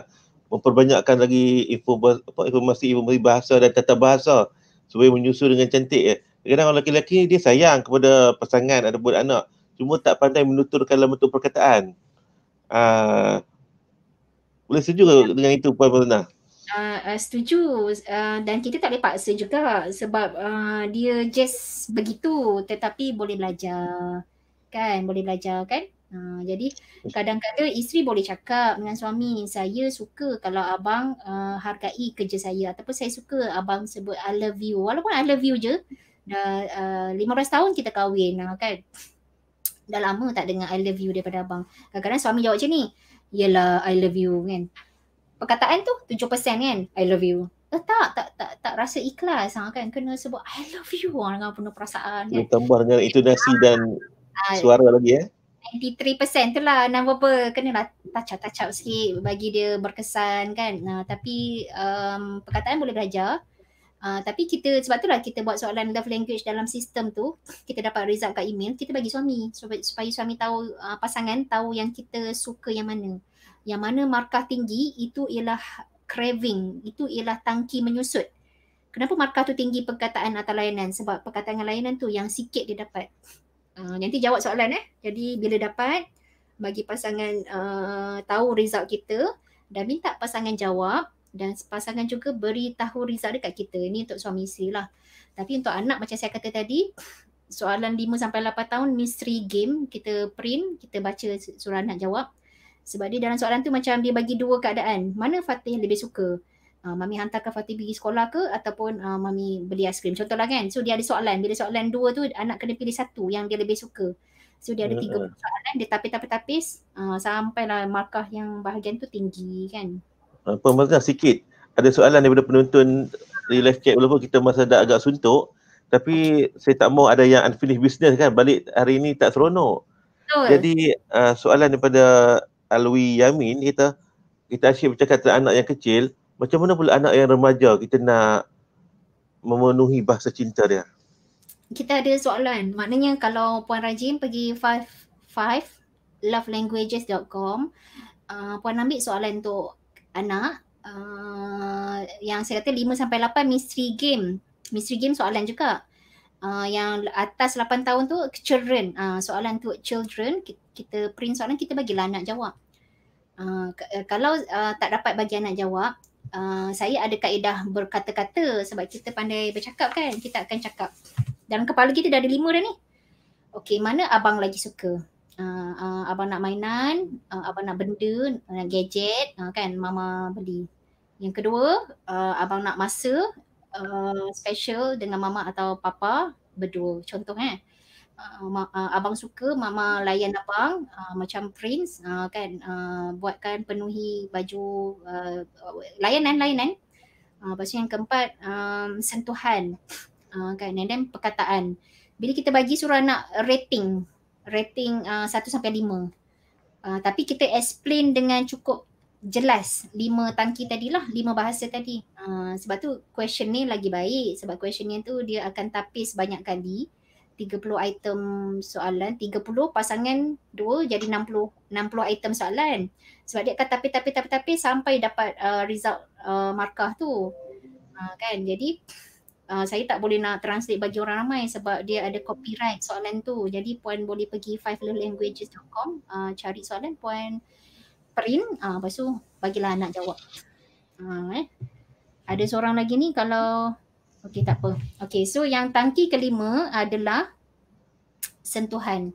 Memperbanyakkan lagi info, apa, informasi, informasi bahasa dan tata bahasa supaya menyusul dengan cantik. ya. Eh. Kadang-kadang orang lelaki dia sayang kepada pasangan ataupun anak cuma tak pandai menuturkan dalam bentuk perkataan. Uh, boleh setuju ke dengan itu Puan Fazlina?
uh, setuju uh, dan kita tak boleh paksa juga sebab uh, dia just begitu tetapi boleh belajar kan boleh belajar kan Ha, jadi kadang-kadang isteri boleh cakap dengan suami saya suka kalau abang uh, hargai kerja saya ataupun saya suka abang sebut I love you walaupun I love you je dah uh, 15 tahun kita kahwin kan dah lama tak dengar I love you daripada abang kadang-kadang suami jawab macam ni yelah I love you kan perkataan tu 7% kan I love you eh, tak, tak tak tak rasa ikhlas ah, kan kena sebut I love you ah, dengan penuh perasaan kan
tambah dengan intonasi ah. dan suara lagi eh
93% tu lah non-verbal kena lah touch up, touch up sikit bagi dia berkesan kan nah, tapi um, perkataan boleh belajar uh, tapi kita sebab tu lah kita buat soalan love language dalam sistem tu kita dapat result kat email kita bagi suami supaya, supaya suami tahu uh, pasangan tahu yang kita suka yang mana yang mana markah tinggi itu ialah craving, itu ialah tangki menyusut. Kenapa markah tu tinggi perkataan atau layanan? Sebab perkataan layanan tu yang sikit dia dapat. Uh, nanti jawab soalan eh. Jadi bila dapat bagi pasangan uh, tahu result kita dan minta pasangan jawab dan pasangan juga beri tahu result dekat kita. Ini untuk suami isteri lah. Tapi untuk anak macam saya kata tadi, soalan 5 sampai 8 tahun mystery game kita print, kita baca surah nak jawab. Sebab dia dalam soalan tu macam dia bagi dua keadaan. Mana Fatih yang lebih suka? Uh, mami hantarkan Fatih pergi sekolah ke ataupun uh, mami beli aiskrim. Contohlah kan. So dia ada soalan. Bila soalan dua tu anak kena pilih satu yang dia lebih suka. So dia ada tiga uh soalan dia tapis-tapis-tapis uh, sampailah markah yang bahagian tu tinggi kan.
Pemegang sikit. Ada soalan daripada penonton di live chat walaupun kita masa dah agak suntuk tapi saya tak mau ada yang unfinished business kan. Balik hari ni tak seronok. Betul. Jadi uh, soalan daripada Alwi Yamin kita kita asyik bercakap tentang anak yang kecil macam mana pula anak yang remaja kita nak memenuhi bahasa cinta dia
kita ada soalan maknanya kalau puan rajin pergi 55 lovelanguages.com uh, puan ambil soalan untuk anak uh, yang saya kata 5 sampai 8 mystery game mystery game soalan juga uh, yang atas 8 tahun tu children uh, soalan tu children kita, kita print soalan kita bagilah anak jawab uh, kalau uh, tak dapat bagi anak jawab uh, saya ada kaedah berkata-kata sebab kita pandai bercakap kan kita akan cakap Dan kepala kita dah ada lima dah ni okey mana abang lagi suka Uh, uh, abang nak mainan, uh, abang nak benda, nak uh, gadget uh, kan mama beli. Yang kedua, uh, abang nak masa, Uh, special dengan mama atau papa berdua. Contoh eh. Uh, uh, abang suka mama layan abang uh, macam prince uh, kan uh, buatkan penuhi baju uh, layanan-layanan. Ah uh, yang keempat um, sentuhan uh, kan and then perkataan. Bila kita bagi suruh anak rating rating uh, 1 sampai 5. Uh, tapi kita explain dengan cukup jelas lima tangki tadi lah, lima bahasa tadi. Uh, sebab tu question ni lagi baik sebab question ni tu dia akan tapis banyak kali. 30 item soalan, 30 pasangan 2 jadi 60, 60 item soalan. Sebab dia akan tapis, tapis, tapis, tapis sampai dapat uh, result uh, markah tu. Uh, kan, jadi Uh, saya tak boleh nak translate bagi orang ramai sebab dia ada copyright soalan tu. Jadi puan boleh pergi fivelanguages.com uh, cari soalan puan print ah lepas tu bagilah anak jawab. Ha, eh. Ada seorang lagi ni kalau okay tak apa. Okey so yang tangki kelima adalah sentuhan.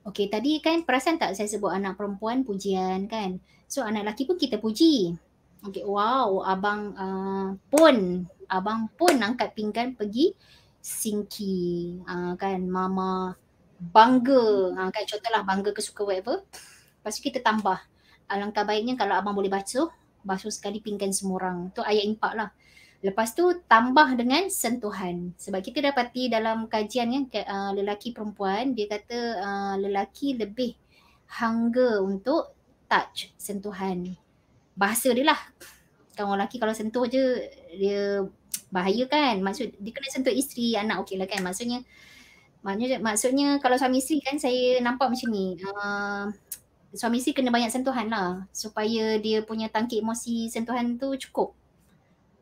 Okay, tadi kan perasan tak saya sebut anak perempuan pujian kan. So anak lelaki pun kita puji. Okay, wow abang uh, pun abang pun angkat pinggan pergi sinki uh, ah, kan mama bangga uh, kan contohlah bangga ke suka whatever. Lepas kita tambah alangkah baiknya kalau abang boleh basuh, basuh sekali pinggan semua orang. Tu ayat impak lah. Lepas tu tambah dengan sentuhan. Sebab kita dapati dalam kajian kan ke, uh, lelaki perempuan dia kata uh, lelaki lebih hunger untuk touch sentuhan. Bahasa dia lah. Kalau lelaki kalau sentuh je dia bahaya kan. Maksud dia kena sentuh isteri, anak okey lah kan. Maksudnya maksudnya, maksudnya kalau suami isteri kan saya nampak macam ni. Uh, suami isteri kena banyak sentuhan lah supaya dia punya tangki emosi sentuhan tu cukup.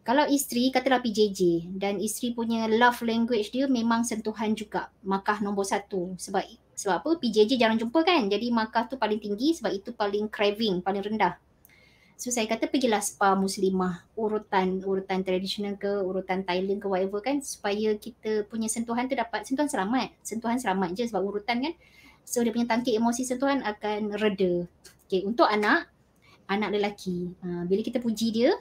Kalau isteri katalah PJJ dan isteri punya love language dia memang sentuhan juga. Makah nombor satu. Sebab sebab apa? PJJ jarang jumpa kan? Jadi makah tu paling tinggi sebab itu paling craving, paling rendah. So saya kata pergilah spa muslimah urutan urutan tradisional ke urutan Thailand ke whatever kan supaya kita punya sentuhan tu dapat sentuhan selamat. Sentuhan selamat je sebab urutan kan. So dia punya tangkit emosi tu akan reda. Okay untuk anak, anak lelaki. Uh, bila kita puji dia,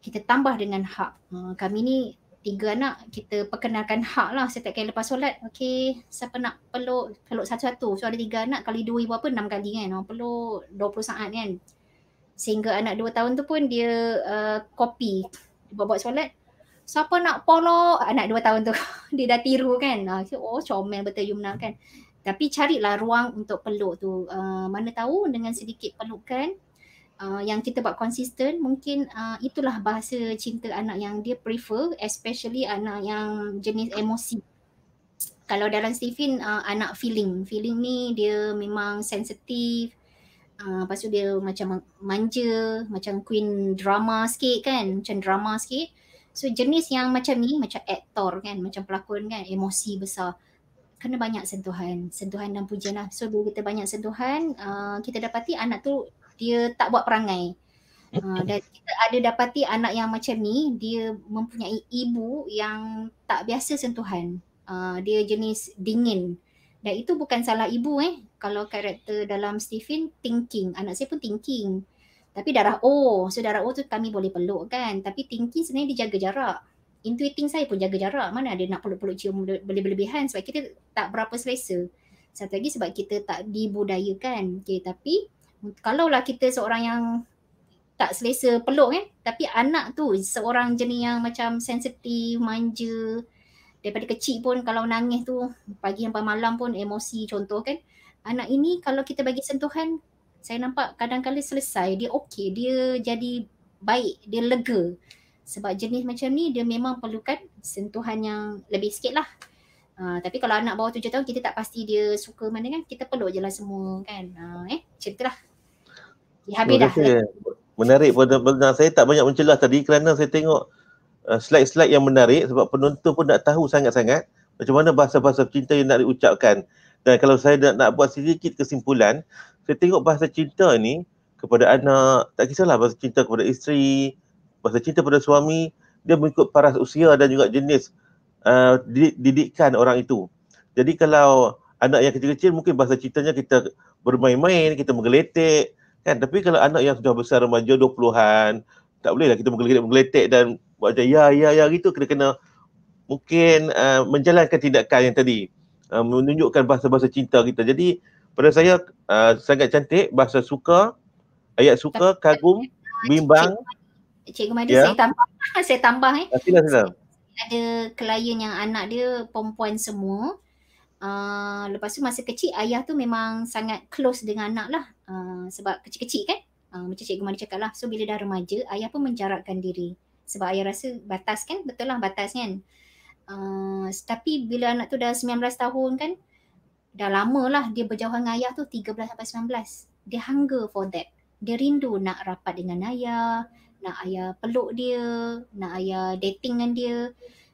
kita tambah dengan hak. Uh, kami ni tiga anak kita perkenalkan hak lah setiap kali lepas solat. Okay siapa nak peluk, peluk satu-satu. So ada tiga anak kali dua ibu apa enam kali kan. Orang oh, peluk puluh saat kan. Sehingga anak dua tahun tu pun dia uh, copy buat-buat solat. Siapa nak peluk anak dua tahun tu. dia dah tiru kan. Ah, oh comel betul you menang kan tapi carilah ruang untuk peluk tu uh, mana tahu dengan sedikit pelukan uh, yang kita buat konsisten mungkin uh, itulah bahasa cinta anak yang dia prefer especially anak yang jenis emosi kalau dalam Stephen uh, anak feeling feeling ni dia memang sensitif Uh, lepas tu dia macam manja, macam queen drama sikit kan, macam drama sikit. So jenis yang macam ni, macam actor kan, macam pelakon kan, emosi besar kena banyak sentuhan sentuhan dan pujian lah so bila kita banyak sentuhan uh, kita dapati anak tu dia tak buat perangai uh, dan kita ada dapati anak yang macam ni dia mempunyai ibu yang tak biasa sentuhan uh, dia jenis dingin dan itu bukan salah ibu eh kalau karakter dalam Stephen thinking anak saya pun thinking tapi darah O so darah O tu kami boleh peluk kan tapi thinking sebenarnya dia jaga jarak intuiting saya pun jaga jarak mana ada nak peluk-peluk cium berlebihan sebab kita tak berapa selesa satu lagi sebab kita tak dibudayakan okay, tapi kalaulah kita seorang yang tak selesa peluk kan tapi anak tu seorang jenis yang macam sensitif, manja daripada kecil pun kalau nangis tu pagi sampai malam pun emosi contoh kan anak ini kalau kita bagi sentuhan saya nampak kadang-kadang selesai dia okey dia jadi baik dia lega sebab jenis macam ni dia memang perlukan sentuhan yang lebih sikit lah. Uh, tapi kalau anak bawah tujuh tahun kita tak pasti dia suka mana kan. Kita peluk je lah semua kan. Uh, eh? Macam tu lah. Ya, habis dah.
Menarik pun saya tak banyak mencelah tadi kerana saya tengok uh, slide-slide yang menarik sebab penonton pun nak tahu sangat-sangat macam mana bahasa-bahasa cinta yang nak diucapkan. Dan kalau saya nak, nak buat sedikit kesimpulan, saya tengok bahasa cinta ni kepada anak, tak kisahlah bahasa cinta kepada isteri, Bahasa cinta pada suami, dia mengikut paras usia dan juga jenis uh, didik, didikan orang itu. Jadi kalau anak yang kecil-kecil, mungkin bahasa cintanya kita bermain-main, kita menggeletik. Kan? Tapi kalau anak yang sudah besar remaja 20-an, tak bolehlah kita menggeletik dan buat macam ya, ya, ya, gitu. Kena-kena mungkin uh, menjalankan tindakan yang tadi. Uh, menunjukkan bahasa-bahasa cinta kita. Jadi pada saya uh, sangat cantik bahasa suka, ayat suka, kagum, bimbang.
Cikgu Madi yeah. saya tambah lah, saya tambah eh. Silah, silah. Ada klien yang anak dia perempuan semua. Uh, lepas tu masa kecil ayah tu memang sangat close dengan anak lah uh, sebab kecil-kecil kan. Uh, macam Cikgu Madi cakap lah. So bila dah remaja ayah pun menjarakkan diri. Sebab ayah rasa batas kan betul lah batas kan. Uh, tapi bila anak tu dah 19 tahun kan dah lama lah dia berjauhan dengan ayah tu 13 sampai 19. Dia hunger for that. Dia rindu nak rapat dengan ayah, nak ayah peluk dia, nak ayah dating dengan dia.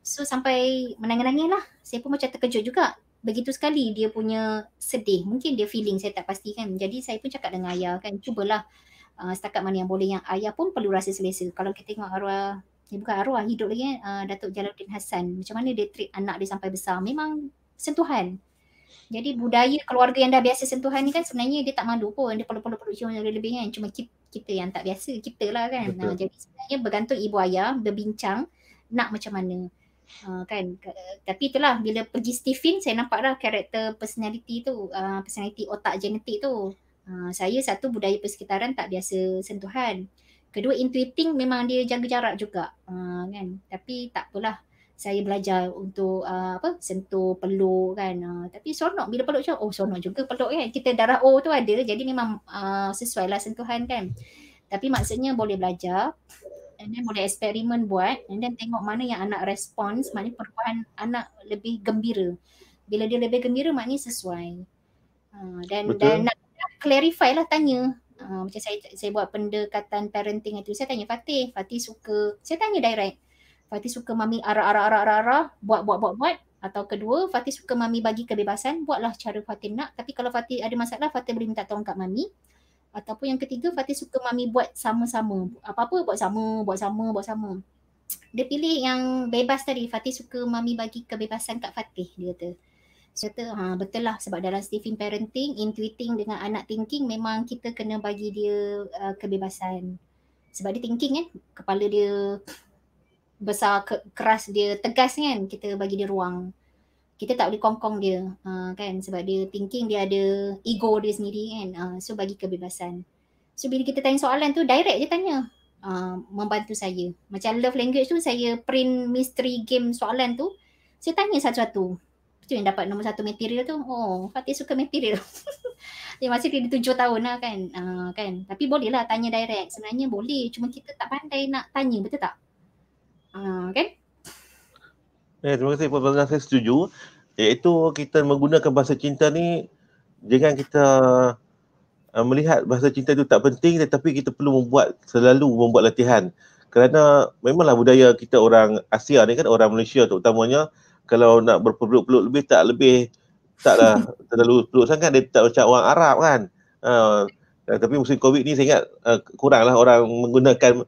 So sampai menangis-nangis lah. Saya pun macam terkejut juga. Begitu sekali dia punya sedih. Mungkin dia feeling saya tak pasti kan. Jadi saya pun cakap dengan ayah kan, cubalah uh, setakat mana yang boleh yang ayah pun perlu rasa selesa. Kalau kita tengok arwah, dia eh, bukan arwah hidup lagi kan, uh, Datuk Jalaluddin Hassan. Macam mana dia treat anak dia sampai besar. Memang sentuhan. Jadi budaya keluarga yang dah biasa sentuhan ni kan sebenarnya dia tak malu pun. Dia perlu-perlu cium lebih-lebih kan. Cuma keep kita yang tak biasa kita lah kan Uh, jadi sebenarnya bergantung ibu ayah berbincang nak macam mana uh, kan K- tapi itulah bila pergi Stephen saya nampak dah karakter personality tu uh, personality otak genetik tu uh, saya satu budaya persekitaran tak biasa sentuhan kedua intuiting memang dia jaga jarak juga uh, kan tapi tak apalah saya belajar untuk uh, apa sentuh peluk kan uh, tapi seronok bila peluk macam oh seronok juga peluk kan kita darah O tu ada jadi memang uh, sesuai lah sentuhan kan tapi maksudnya boleh belajar and then boleh eksperimen buat and then tengok mana yang anak respons maknanya perubahan anak lebih gembira bila dia lebih gembira maknanya sesuai uh, dan Betul. dan nak clarify lah tanya uh, macam saya saya buat pendekatan parenting itu saya tanya Fatih Fatih suka saya tanya direct Fatih suka mami arah arah arah arah arah buat buat buat buat atau kedua Fatih suka mami bagi kebebasan buatlah cara Fatih nak tapi kalau Fatih ada masalah Fatih boleh minta tolong kat mami ataupun yang ketiga Fatih suka mami buat sama-sama apa-apa buat sama buat sama buat sama dia pilih yang bebas tadi Fatih suka mami bagi kebebasan kat Fatih dia kata saya kata ha, betul lah sebab dalam Stephen Parenting, intuiting dengan anak thinking memang kita kena bagi dia uh, kebebasan. Sebab dia thinking kan, eh? kepala dia besar ke, keras dia tegas kan kita bagi dia ruang kita tak boleh kongkong dia uh, kan sebab dia thinking dia ada ego dia sendiri kan uh, so bagi kebebasan so bila kita tanya soalan tu direct je tanya uh, membantu saya macam love language tu saya print mystery game soalan tu saya tanya satu-satu tu yang dapat nombor satu material tu oh Fatih suka material dia masih dia tujuh tahun lah kan uh, kan tapi bolehlah tanya direct sebenarnya boleh cuma kita tak pandai nak tanya betul tak Ah, okay?
Eh, terima kasih Puan Fazlan. Saya setuju. Iaitu kita menggunakan bahasa cinta ni jangan kita uh, melihat bahasa cinta itu tak penting tetapi kita perlu membuat selalu membuat latihan. Kerana memanglah budaya kita orang Asia ni kan, orang Malaysia terutamanya kalau nak berpeluk-peluk lebih tak lebih taklah terlalu peluk sangat dia tak macam orang Arab kan. Uh, tapi musim Covid ni saya ingat uh, kuranglah orang menggunakan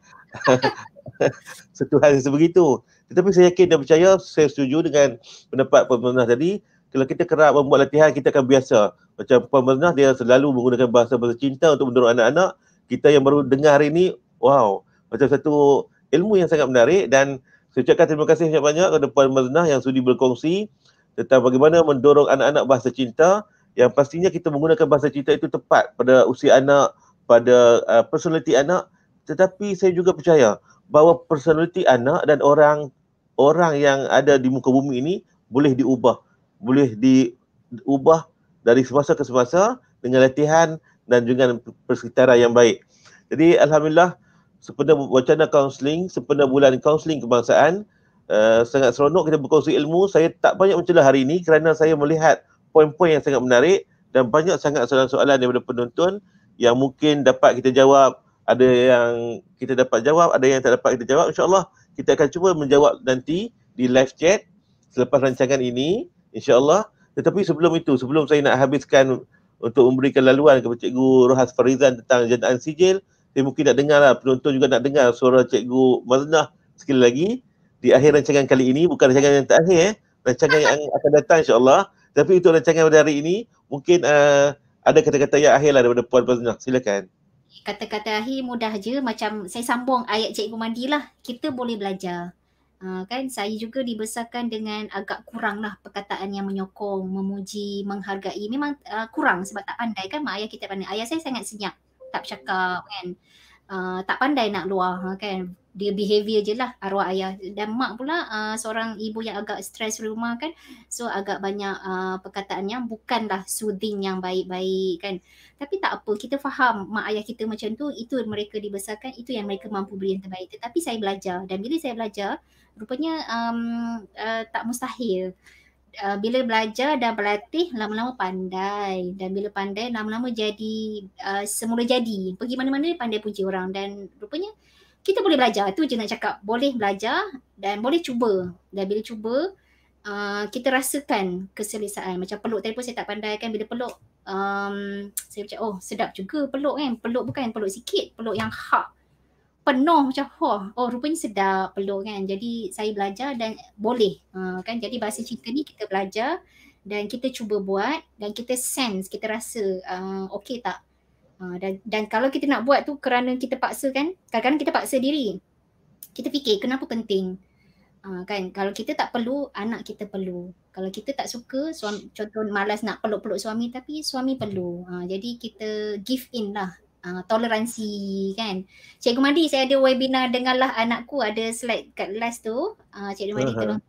setuhan sebegitu. Tetapi saya yakin dan percaya, saya setuju dengan pendapat pemerintah tadi, kalau kita kerap membuat latihan, kita akan biasa. Macam pemerintah dia selalu menggunakan bahasa-bahasa cinta untuk mendorong anak-anak. Kita yang baru dengar hari ini, wow. Macam satu ilmu yang sangat menarik dan saya ucapkan terima kasih banyak-banyak kepada Puan Mernah yang sudi berkongsi tentang bagaimana mendorong anak-anak bahasa cinta yang pastinya kita menggunakan bahasa cinta itu tepat pada usia anak, pada uh, personality anak tetapi saya juga percaya bahawa personaliti anak dan orang orang yang ada di muka bumi ini boleh diubah boleh diubah dari semasa ke semasa dengan latihan dan juga persekitaran yang baik. Jadi alhamdulillah sepanjang wacana kaunseling, sepanjang bulan kaunseling kebangsaan uh, sangat seronok kita berkongsi ilmu. Saya tak banyak mencela hari ini kerana saya melihat poin-poin yang sangat menarik dan banyak sangat soalan-soalan daripada penonton yang mungkin dapat kita jawab ada yang kita dapat jawab, ada yang tak dapat kita jawab. InsyaAllah kita akan cuba menjawab nanti di live chat selepas rancangan ini. InsyaAllah. Tetapi sebelum itu, sebelum saya nak habiskan untuk memberikan laluan kepada Cikgu Rohas Farizan tentang jantan sijil, saya mungkin nak dengar lah, penonton juga nak dengar suara Cikgu Maznah sekali lagi di akhir rancangan kali ini, bukan rancangan yang terakhir eh, rancangan yang akan datang insyaAllah. Tapi untuk rancangan pada hari ini, mungkin uh, ada kata-kata yang akhir lah daripada Puan Maznah. Silakan
kata-kata akhir mudah je macam saya sambung ayat cikgu mandilah kita boleh belajar uh, kan saya juga dibesarkan dengan agak kurang lah perkataan yang menyokong memuji menghargai memang uh, kurang sebab tak pandai kan mak ayah kita pandai ayah saya sangat senyap tak bercakap kan uh, tak pandai nak luar kan dia behavior je lah arwah ayah dan mak pula uh, seorang ibu yang agak stres rumah kan so agak banyak uh, perkataan yang bukanlah soothing yang baik-baik kan tapi tak apa kita faham mak ayah kita macam tu itu mereka dibesarkan itu yang mereka mampu beri yang terbaik tetapi saya belajar dan bila saya belajar rupanya um, uh, tak mustahil Uh, bila belajar dan berlatih lama-lama pandai dan bila pandai lama-lama jadi uh, semula jadi pergi mana-mana pandai puji orang dan rupanya kita boleh belajar. Itu je nak cakap. Boleh belajar dan boleh cuba. Dan bila cuba, uh, kita rasakan keselesaan. Macam peluk tadi pun saya tak pandai kan. Bila peluk, um, saya macam, oh sedap juga peluk kan. Peluk bukan peluk sikit. Peluk yang hak. Penuh macam, oh, oh rupanya sedap peluk kan. Jadi saya belajar dan boleh. Uh, kan Jadi bahasa cinta ni kita belajar dan kita cuba buat dan kita sense, kita rasa uh, okey tak Ah, dan dan kalau kita nak buat tu kerana kita paksa kan kadang-kadang kita paksa diri kita fikir kenapa penting uh, kan kalau kita tak perlu anak kita perlu kalau kita tak suka suami contoh malas nak peluk-peluk suami tapi suami perlu uh, jadi kita give in lah uh, toleransi kan cikgu madi saya ada webinar dengarlah anakku ada slide kat last tu uh, cikgu madi uh-huh. tolong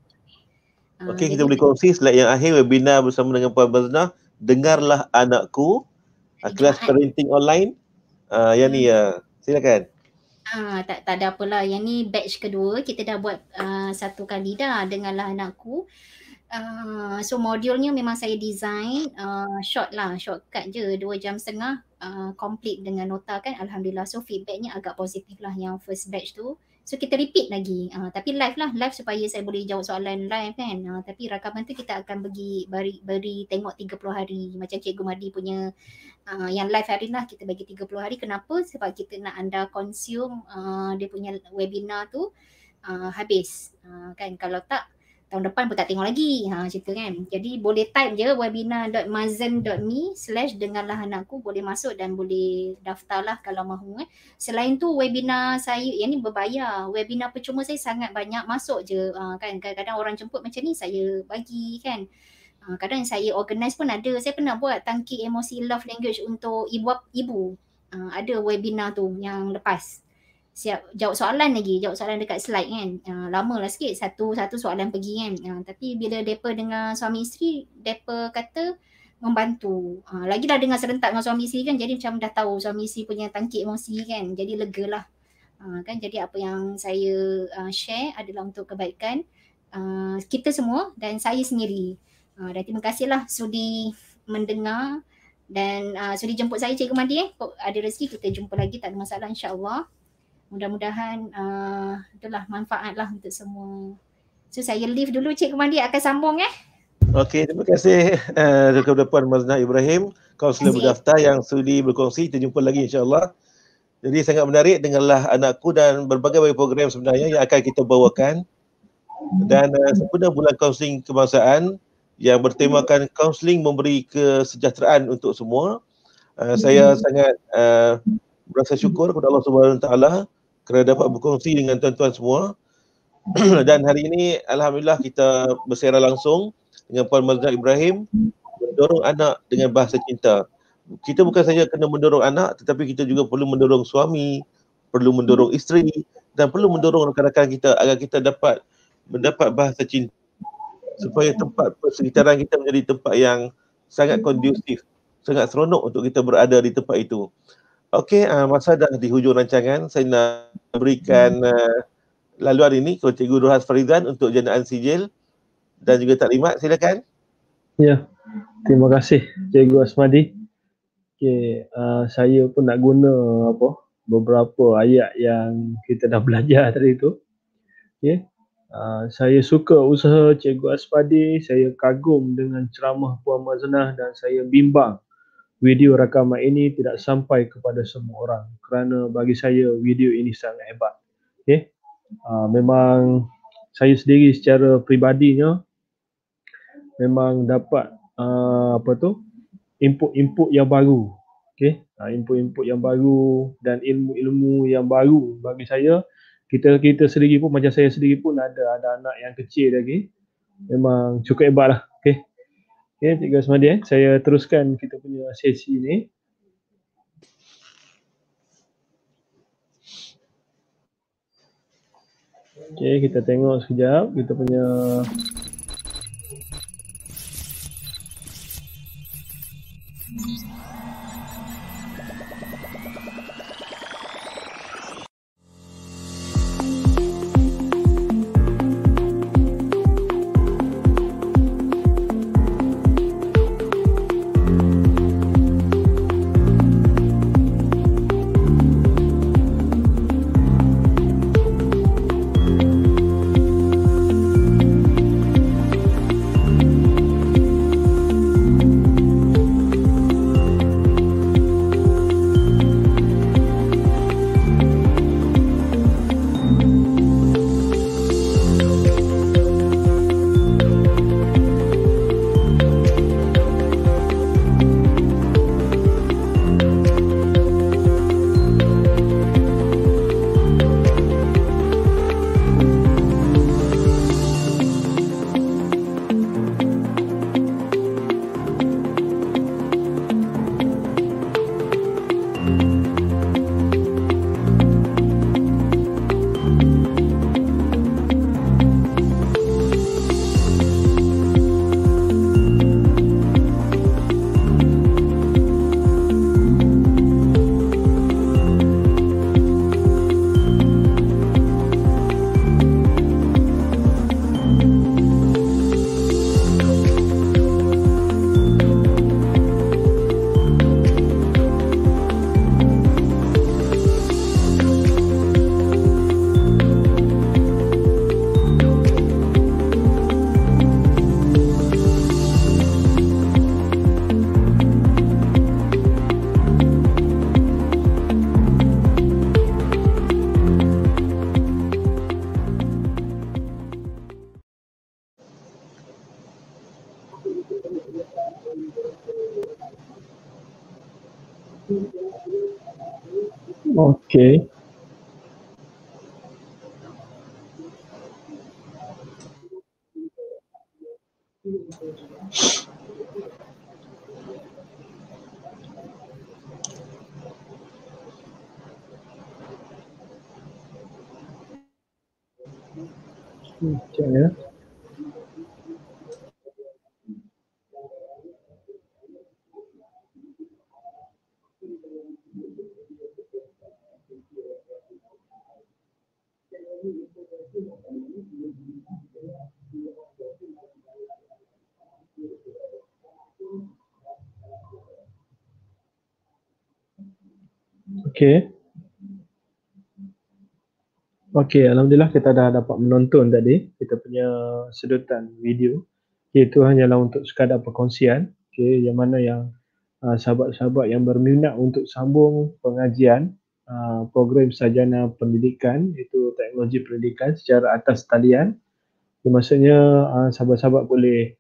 Okey, kita boleh kongsi slide yang akhir webinar bersama dengan Puan Baznah. Dengarlah anakku. Uh, kelas lah, parenting online. Ah uh, yang hmm. ni uh, ah, silakan.
Ah tak tak ada apalah. Yang ni batch kedua kita dah buat uh, satu kali dah dengarlah anakku. Uh, so modulnya memang saya design uh, short lah, shortcut je dua jam setengah uh, complete dengan nota kan Alhamdulillah. So feedbacknya agak positif lah yang first batch tu. Uh, So kita repeat lagi. Uh, tapi live lah. Live supaya saya boleh jawab soalan live kan. Uh, tapi rakaman tu kita akan bagi beri, beri tengok 30 hari. Macam Cikgu Madi punya uh, yang live hari lah kita bagi 30 hari. Kenapa? Sebab kita nak anda consume uh, dia punya webinar tu uh, habis. Uh, kan kalau tak tahun depan pun tak tengok lagi. Ha macam tu kan. Jadi boleh type je webinar.mazen.me slash dengarlah anakku boleh masuk dan boleh daftarlah kalau mahu. Eh. Selain tu webinar saya yang ni berbayar. Webinar percuma saya sangat banyak masuk je ha, kan. Kadang-kadang orang jemput macam ni saya bagi kan. Ha, kadang saya organize pun ada. Saya pernah buat tangki emosi love language untuk ibu-ibu. Ha, ada webinar tu yang lepas siap jawab soalan lagi jawab soalan dekat slide kan uh, ah, lamalah sikit satu satu soalan pergi kan uh, tapi bila depa dengan suami isteri depa kata membantu uh, lagi dah dengar serentak dengan suami isteri kan jadi macam dah tahu suami isteri punya tangkit emosi kan jadi legalah uh, kan jadi apa yang saya uh, share adalah untuk kebaikan uh, kita semua dan saya sendiri uh, dan terima lah sudi mendengar dan uh, sudi jemput saya cikgu Madi eh ada rezeki kita jumpa lagi tak ada masalah insyaallah mudah-mudahan uh, itulah manfaatlah untuk semua. So saya leave dulu Cik Kemandi akan sambung eh.
Okey, terima kasih uh, kepada Puan Mazna Ibrahim, kaunselor berdaftar yang sudi berkongsi. Kita jumpa lagi insyaAllah. allah Jadi sangat menarik dengarlah anakku dan berbagai-bagai program sebenarnya yang akan kita bawakan. Dan uh, sempena bulan kaunseling kebangsaan yang bertemakan kaunseling memberi kesejahteraan untuk semua. Uh, saya mm-hmm. sangat uh, berasa syukur kepada Allah Subhanahu Wa Taala kerana dapat berkongsi dengan tuan-tuan semua dan hari ini Alhamdulillah kita bersiara langsung dengan Puan Mazda Ibrahim mendorong anak dengan bahasa cinta kita bukan saja kena mendorong anak tetapi kita juga perlu mendorong suami perlu mendorong isteri dan perlu mendorong rakan-rakan kita agar kita dapat mendapat bahasa cinta supaya tempat persekitaran kita menjadi tempat yang sangat kondusif sangat seronok untuk kita berada di tempat itu Okey, uh, masa dah di hujung rancangan, saya nak berikan hmm. uh, laluan ini kepada Cikgu Ruhas Faridan untuk jenaan sijil dan juga taklimat. Silakan.
Ya, terima kasih Cikgu Asmadi. Okey, uh, saya pun nak guna apa beberapa ayat yang kita dah belajar tadi tu. Okey. Uh, saya suka usaha Cikgu Asmadi. saya kagum dengan ceramah Puan Mazenah dan saya bimbang video rakaman ini tidak sampai kepada semua orang kerana bagi saya video ini sangat hebat. Okay. Uh, ah, memang saya sendiri secara pribadinya memang dapat uh, apa tu input-input yang baru. Okay. Uh, ah, input yang baru dan ilmu-ilmu yang baru bagi saya kita kita sendiri pun macam saya sendiri pun ada ada anak yang kecil lagi memang cukup hebat lah Okey, Cikgu Asmadi eh. Saya teruskan kita punya sesi ni. Okay, kita tengok sekejap kita punya Okay. Okay, Alhamdulillah kita dah dapat menonton tadi kita punya sedutan video. Okay, hanyalah untuk sekadar perkongsian. Okay, yang mana yang uh, sahabat-sahabat yang berminat untuk sambung pengajian uh, program sajana pendidikan itu teknologi pendidikan secara atas talian. Jadi maksudnya uh, ah, sahabat-sahabat boleh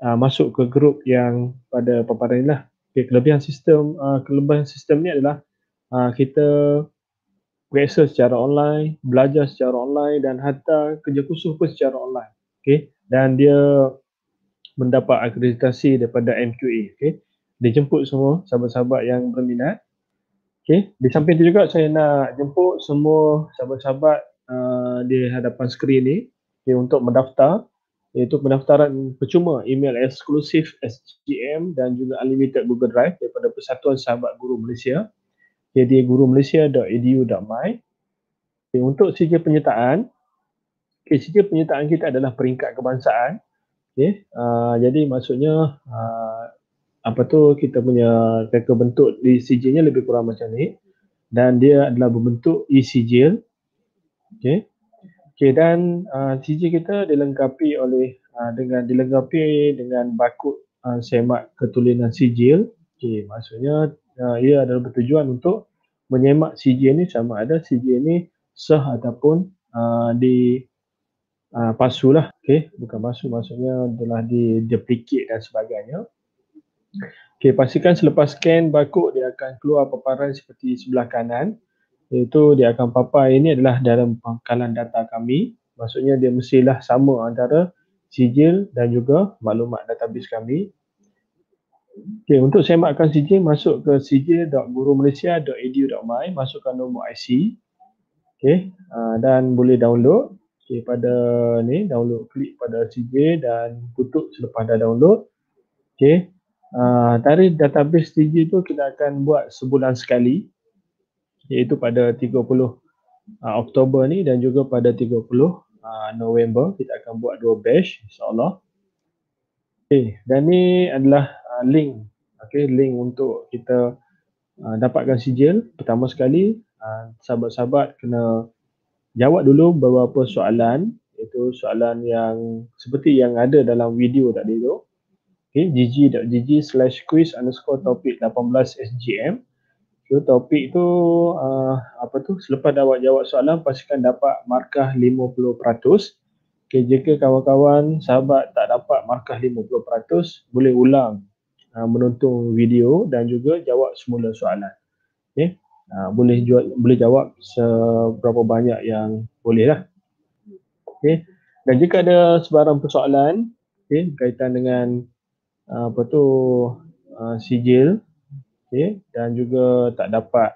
uh, masuk ke grup yang pada paparan inilah. Okay, kelebihan sistem uh, kelebihan sistem ni adalah uh, kita kuasa secara online, belajar secara online dan hatta kerja khusus pun secara online. Okay. Dan dia mendapat akreditasi daripada MQA. Okay. Dia jemput semua sahabat-sahabat yang berminat. Okay. Di samping itu juga saya nak jemput semua sahabat-sahabat uh, di hadapan skrin ni okay, untuk mendaftar iaitu pendaftaran percuma email eksklusif SGM dan juga unlimited Google Drive daripada Persatuan Sahabat Guru Malaysia jadi gurumalaysia.edu.my okay, untuk sijil penyertaan okay, sijil penyertaan kita adalah peringkat kebangsaan okay, uh, jadi maksudnya uh, apa tu kita punya reka bentuk di sijilnya lebih kurang macam ni dan dia adalah berbentuk e-sijil Okay. Okay dan uh, CJ kita dilengkapi oleh uh, dengan dilengkapi dengan bakut uh, semak ketulenan sijil. Okay, maksudnya uh, ia adalah bertujuan untuk menyemak Cj ini sama ada Cj ini sah ataupun uh, di uh, palsu lah. Okay, bukan masuk. maksudnya telah di duplicate dan sebagainya. Okay, pastikan selepas scan bakut dia akan keluar paparan seperti sebelah kanan iaitu dia akan papai ini adalah dalam pangkalan data kami maksudnya dia mestilah sama antara sijil dan juga maklumat database kami Okay, untuk semakkan sijil, masuk ke sijil.gurumalaysia.edu.my masukkan nombor IC okay, uh, ha, dan boleh download okay, pada ni, download klik pada sijil dan kutuk selepas dah download okay, uh, ha, tarikh database sijil tu kita akan buat sebulan sekali iaitu pada 30 uh, ah, Oktober ni dan juga pada 30 uh, ah, November kita akan buat dua batch insyaAllah. Okay, dan ni adalah uh, link okay, link untuk kita uh, dapatkan sijil. Pertama sekali uh, sahabat-sahabat kena jawab dulu beberapa soalan itu soalan yang seperti yang ada dalam video tadi tu. Okay, gg.gg slash quiz underscore topic 18 SGM. So topik tu uh, apa tu selepas dah awak jawab soalan pastikan dapat markah 50%. Okey jika kawan-kawan sahabat tak dapat markah 50% boleh ulang uh, menonton video dan juga jawab semula soalan. Okey. Uh, boleh jual, boleh jawab seberapa banyak yang boleh lah. Okey. Dan jika ada sebarang persoalan okey berkaitan dengan uh, apa tu uh, sijil okay, dan juga tak dapat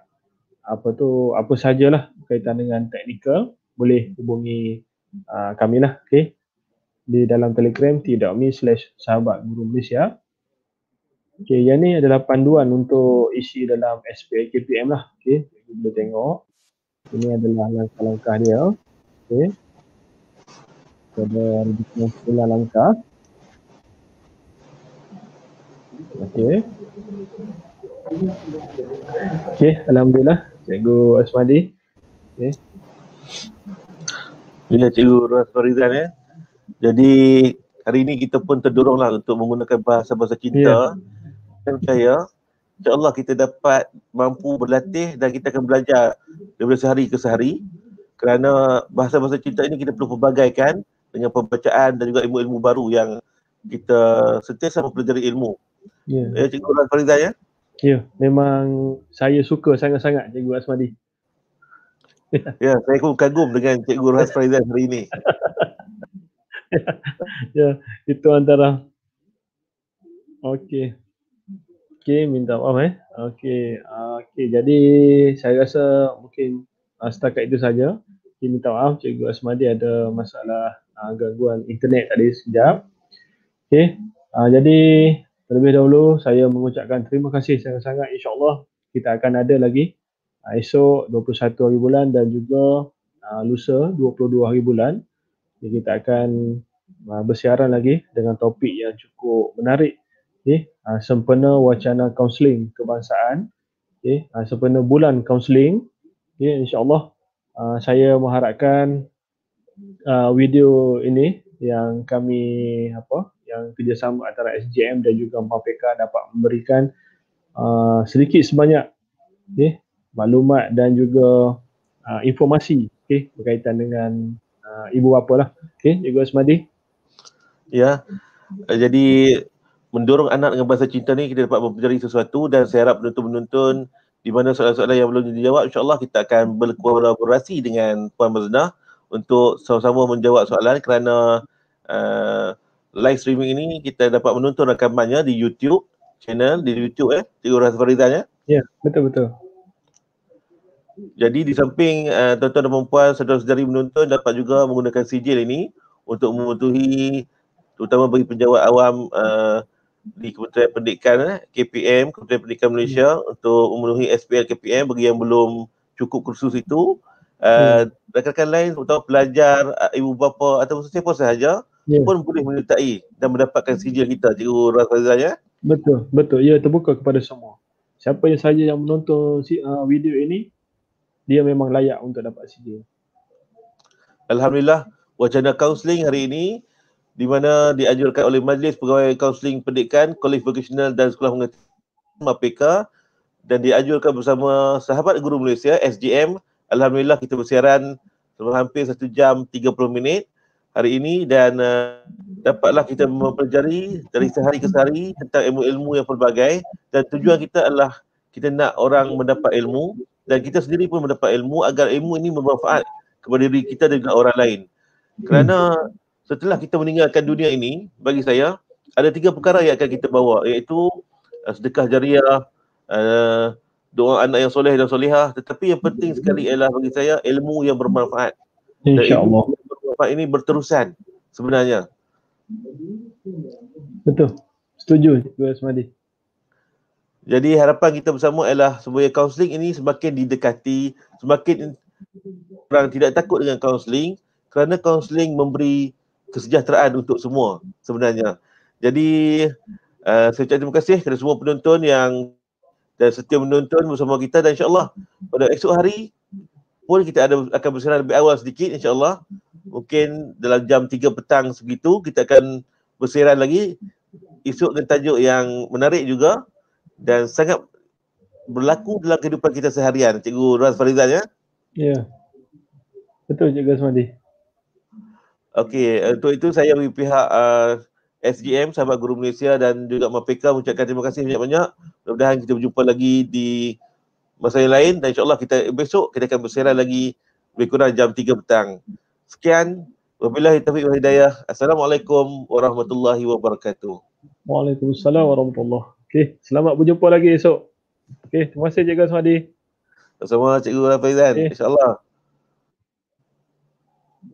apa tu apa sajalah kaitan dengan teknikal boleh hubungi uh, kami lah okay. di dalam telegram t.me slash sahabat guru Malaysia okay, yang ni adalah panduan untuk isi dalam KPM lah okay. Jadi, boleh tengok ini adalah langkah-langkah dia okay. Ada sembilan langkah. Okay. Okey, alhamdulillah. Cikgu Asmadi. Okey.
Ya, Cikgu Rasfarizan ya. Jadi hari ini kita pun terdoronglah untuk menggunakan bahasa-bahasa cinta. Ya. Dan saya insya-Allah kita dapat mampu berlatih dan kita akan belajar dari sehari ke sehari kerana bahasa-bahasa cinta ini kita perlu pelbagaikan dengan pembacaan dan juga ilmu-ilmu baru yang kita sentiasa mempelajari ilmu. Ya. Ya, Cikgu Rasfarizan ya?
Ya, yeah, memang saya suka sangat-sangat Cikgu Asmadi. Ya,
yeah, saya pun kagum dengan Cikgu Rasfaizan hari ini.
ya, yeah, itu antara. Okey. Okey, minta maaf eh. Okey, okey. Jadi saya rasa mungkin ah, setakat itu saja. Okay, minta maaf Cikgu Asmadi ada masalah ah, gangguan internet tadi sekejap. Okey. Ah, jadi Terlebih dahulu saya mengucapkan terima kasih sangat-sangat insyaAllah kita akan ada lagi uh, esok 21 hari bulan dan juga uh, lusa 22 hari bulan Jadi kita akan uh, bersiaran lagi dengan topik yang cukup menarik okay? uh, sempena wacana kaunseling kebangsaan okay? uh, sempena bulan kaunseling okay? insyaAllah uh, saya mengharapkan uh, video ini yang kami apa yang kerjasama antara SGM dan juga MAPK dapat memberikan uh, sedikit sebanyak okay, maklumat dan juga uh, informasi okay, berkaitan dengan uh, ibu bapa lah. Okay, Cikgu Asmadi.
Ya, uh, jadi mendorong anak dengan bahasa cinta ni kita dapat mempelajari sesuatu dan saya harap penonton-penonton di mana soalan-soalan yang belum dijawab insyaAllah kita akan berkolaborasi dengan Puan Mazna untuk sama-sama menjawab soalan kerana uh, live streaming ini kita dapat menonton rakamannya di YouTube channel di YouTube eh Cikgu Razfaridah ya.
Ya, betul betul.
Jadi di samping uh, tuan-tuan dan puan-puan saudara-saudari menonton dapat juga menggunakan sijil ini untuk mematuhi terutama bagi penjawat awam uh, di Kementerian Pendidikan eh, KPM, Kementerian Pendidikan Malaysia hmm. untuk memenuhi SPL KPM bagi yang belum cukup kursus itu. Uh, hmm. Rakan-rakan lain, terutama pelajar, ibu bapa atau sesiapa sahaja yeah. pun boleh menyertai dan mendapatkan sijil kita Cikgu Razal ya. Eh?
Betul, betul. Ia terbuka kepada semua. Siapa yang saja yang menonton si, uh, video ini, dia memang layak untuk dapat sijil.
Alhamdulillah, wacana kaunseling hari ini di mana dianjurkan oleh Majlis Pegawai Kaunseling Pendidikan, Kolej Vokasional dan Sekolah Mengetahuan MAPK dan dianjurkan bersama Sahabat Guru Malaysia, SGM. Alhamdulillah kita bersiaran selama hampir satu jam tiga puluh minit hari ini dan eh, dapatlah kita mempelajari dari sehari ke sehari tentang ilmu-ilmu yang pelbagai dan tujuan kita adalah kita nak orang mendapat ilmu dan kita sendiri pun mendapat ilmu agar ilmu ini bermanfaat kepada diri kita dan juga orang lain. Kerana setelah kita meninggalkan dunia ini, bagi saya, ada tiga perkara yang akan kita bawa iaitu eh, sedekah jariah, uh, doa anak yang soleh dan solehah tetapi yang penting sekali ialah bagi saya ilmu yang bermanfaat.
InsyaAllah
pendapat ini berterusan sebenarnya.
Betul. Setuju Cikgu Asmadi.
Jadi harapan kita bersama ialah supaya kaunseling ini semakin didekati, semakin orang tidak takut dengan kaunseling kerana kaunseling memberi kesejahteraan untuk semua sebenarnya. Jadi uh, saya ucapkan terima kasih kepada semua penonton yang dan setia menonton bersama kita dan insyaAllah pada esok hari pun kita ada akan bersiaran lebih awal sedikit insyaallah mungkin dalam jam 3 petang segitu kita akan bersiaran lagi isu dengan tajuk yang menarik juga dan sangat berlaku dalam kehidupan kita seharian cikgu Raz Farizan ya
ya betul cikgu Asmadi
Okey, untuk itu saya bagi pihak uh, SGM, Sahabat Guru Malaysia dan juga MAPK mengucapkan terima kasih banyak-banyak. Mudah-mudahan kita berjumpa lagi di masa yang lain dan insyaAllah kita besok kita akan bersiaran lagi lebih kurang jam 3 petang. Sekian. Wabillahi taufiq wa hidayah. Assalamualaikum warahmatullahi wabarakatuh.
Waalaikumsalam warahmatullahi wabarakatuh. Okay. Selamat berjumpa lagi esok. Okay. Terima kasih Cikgu Suhadi. Sama-sama Cikgu Okay. InsyaAllah.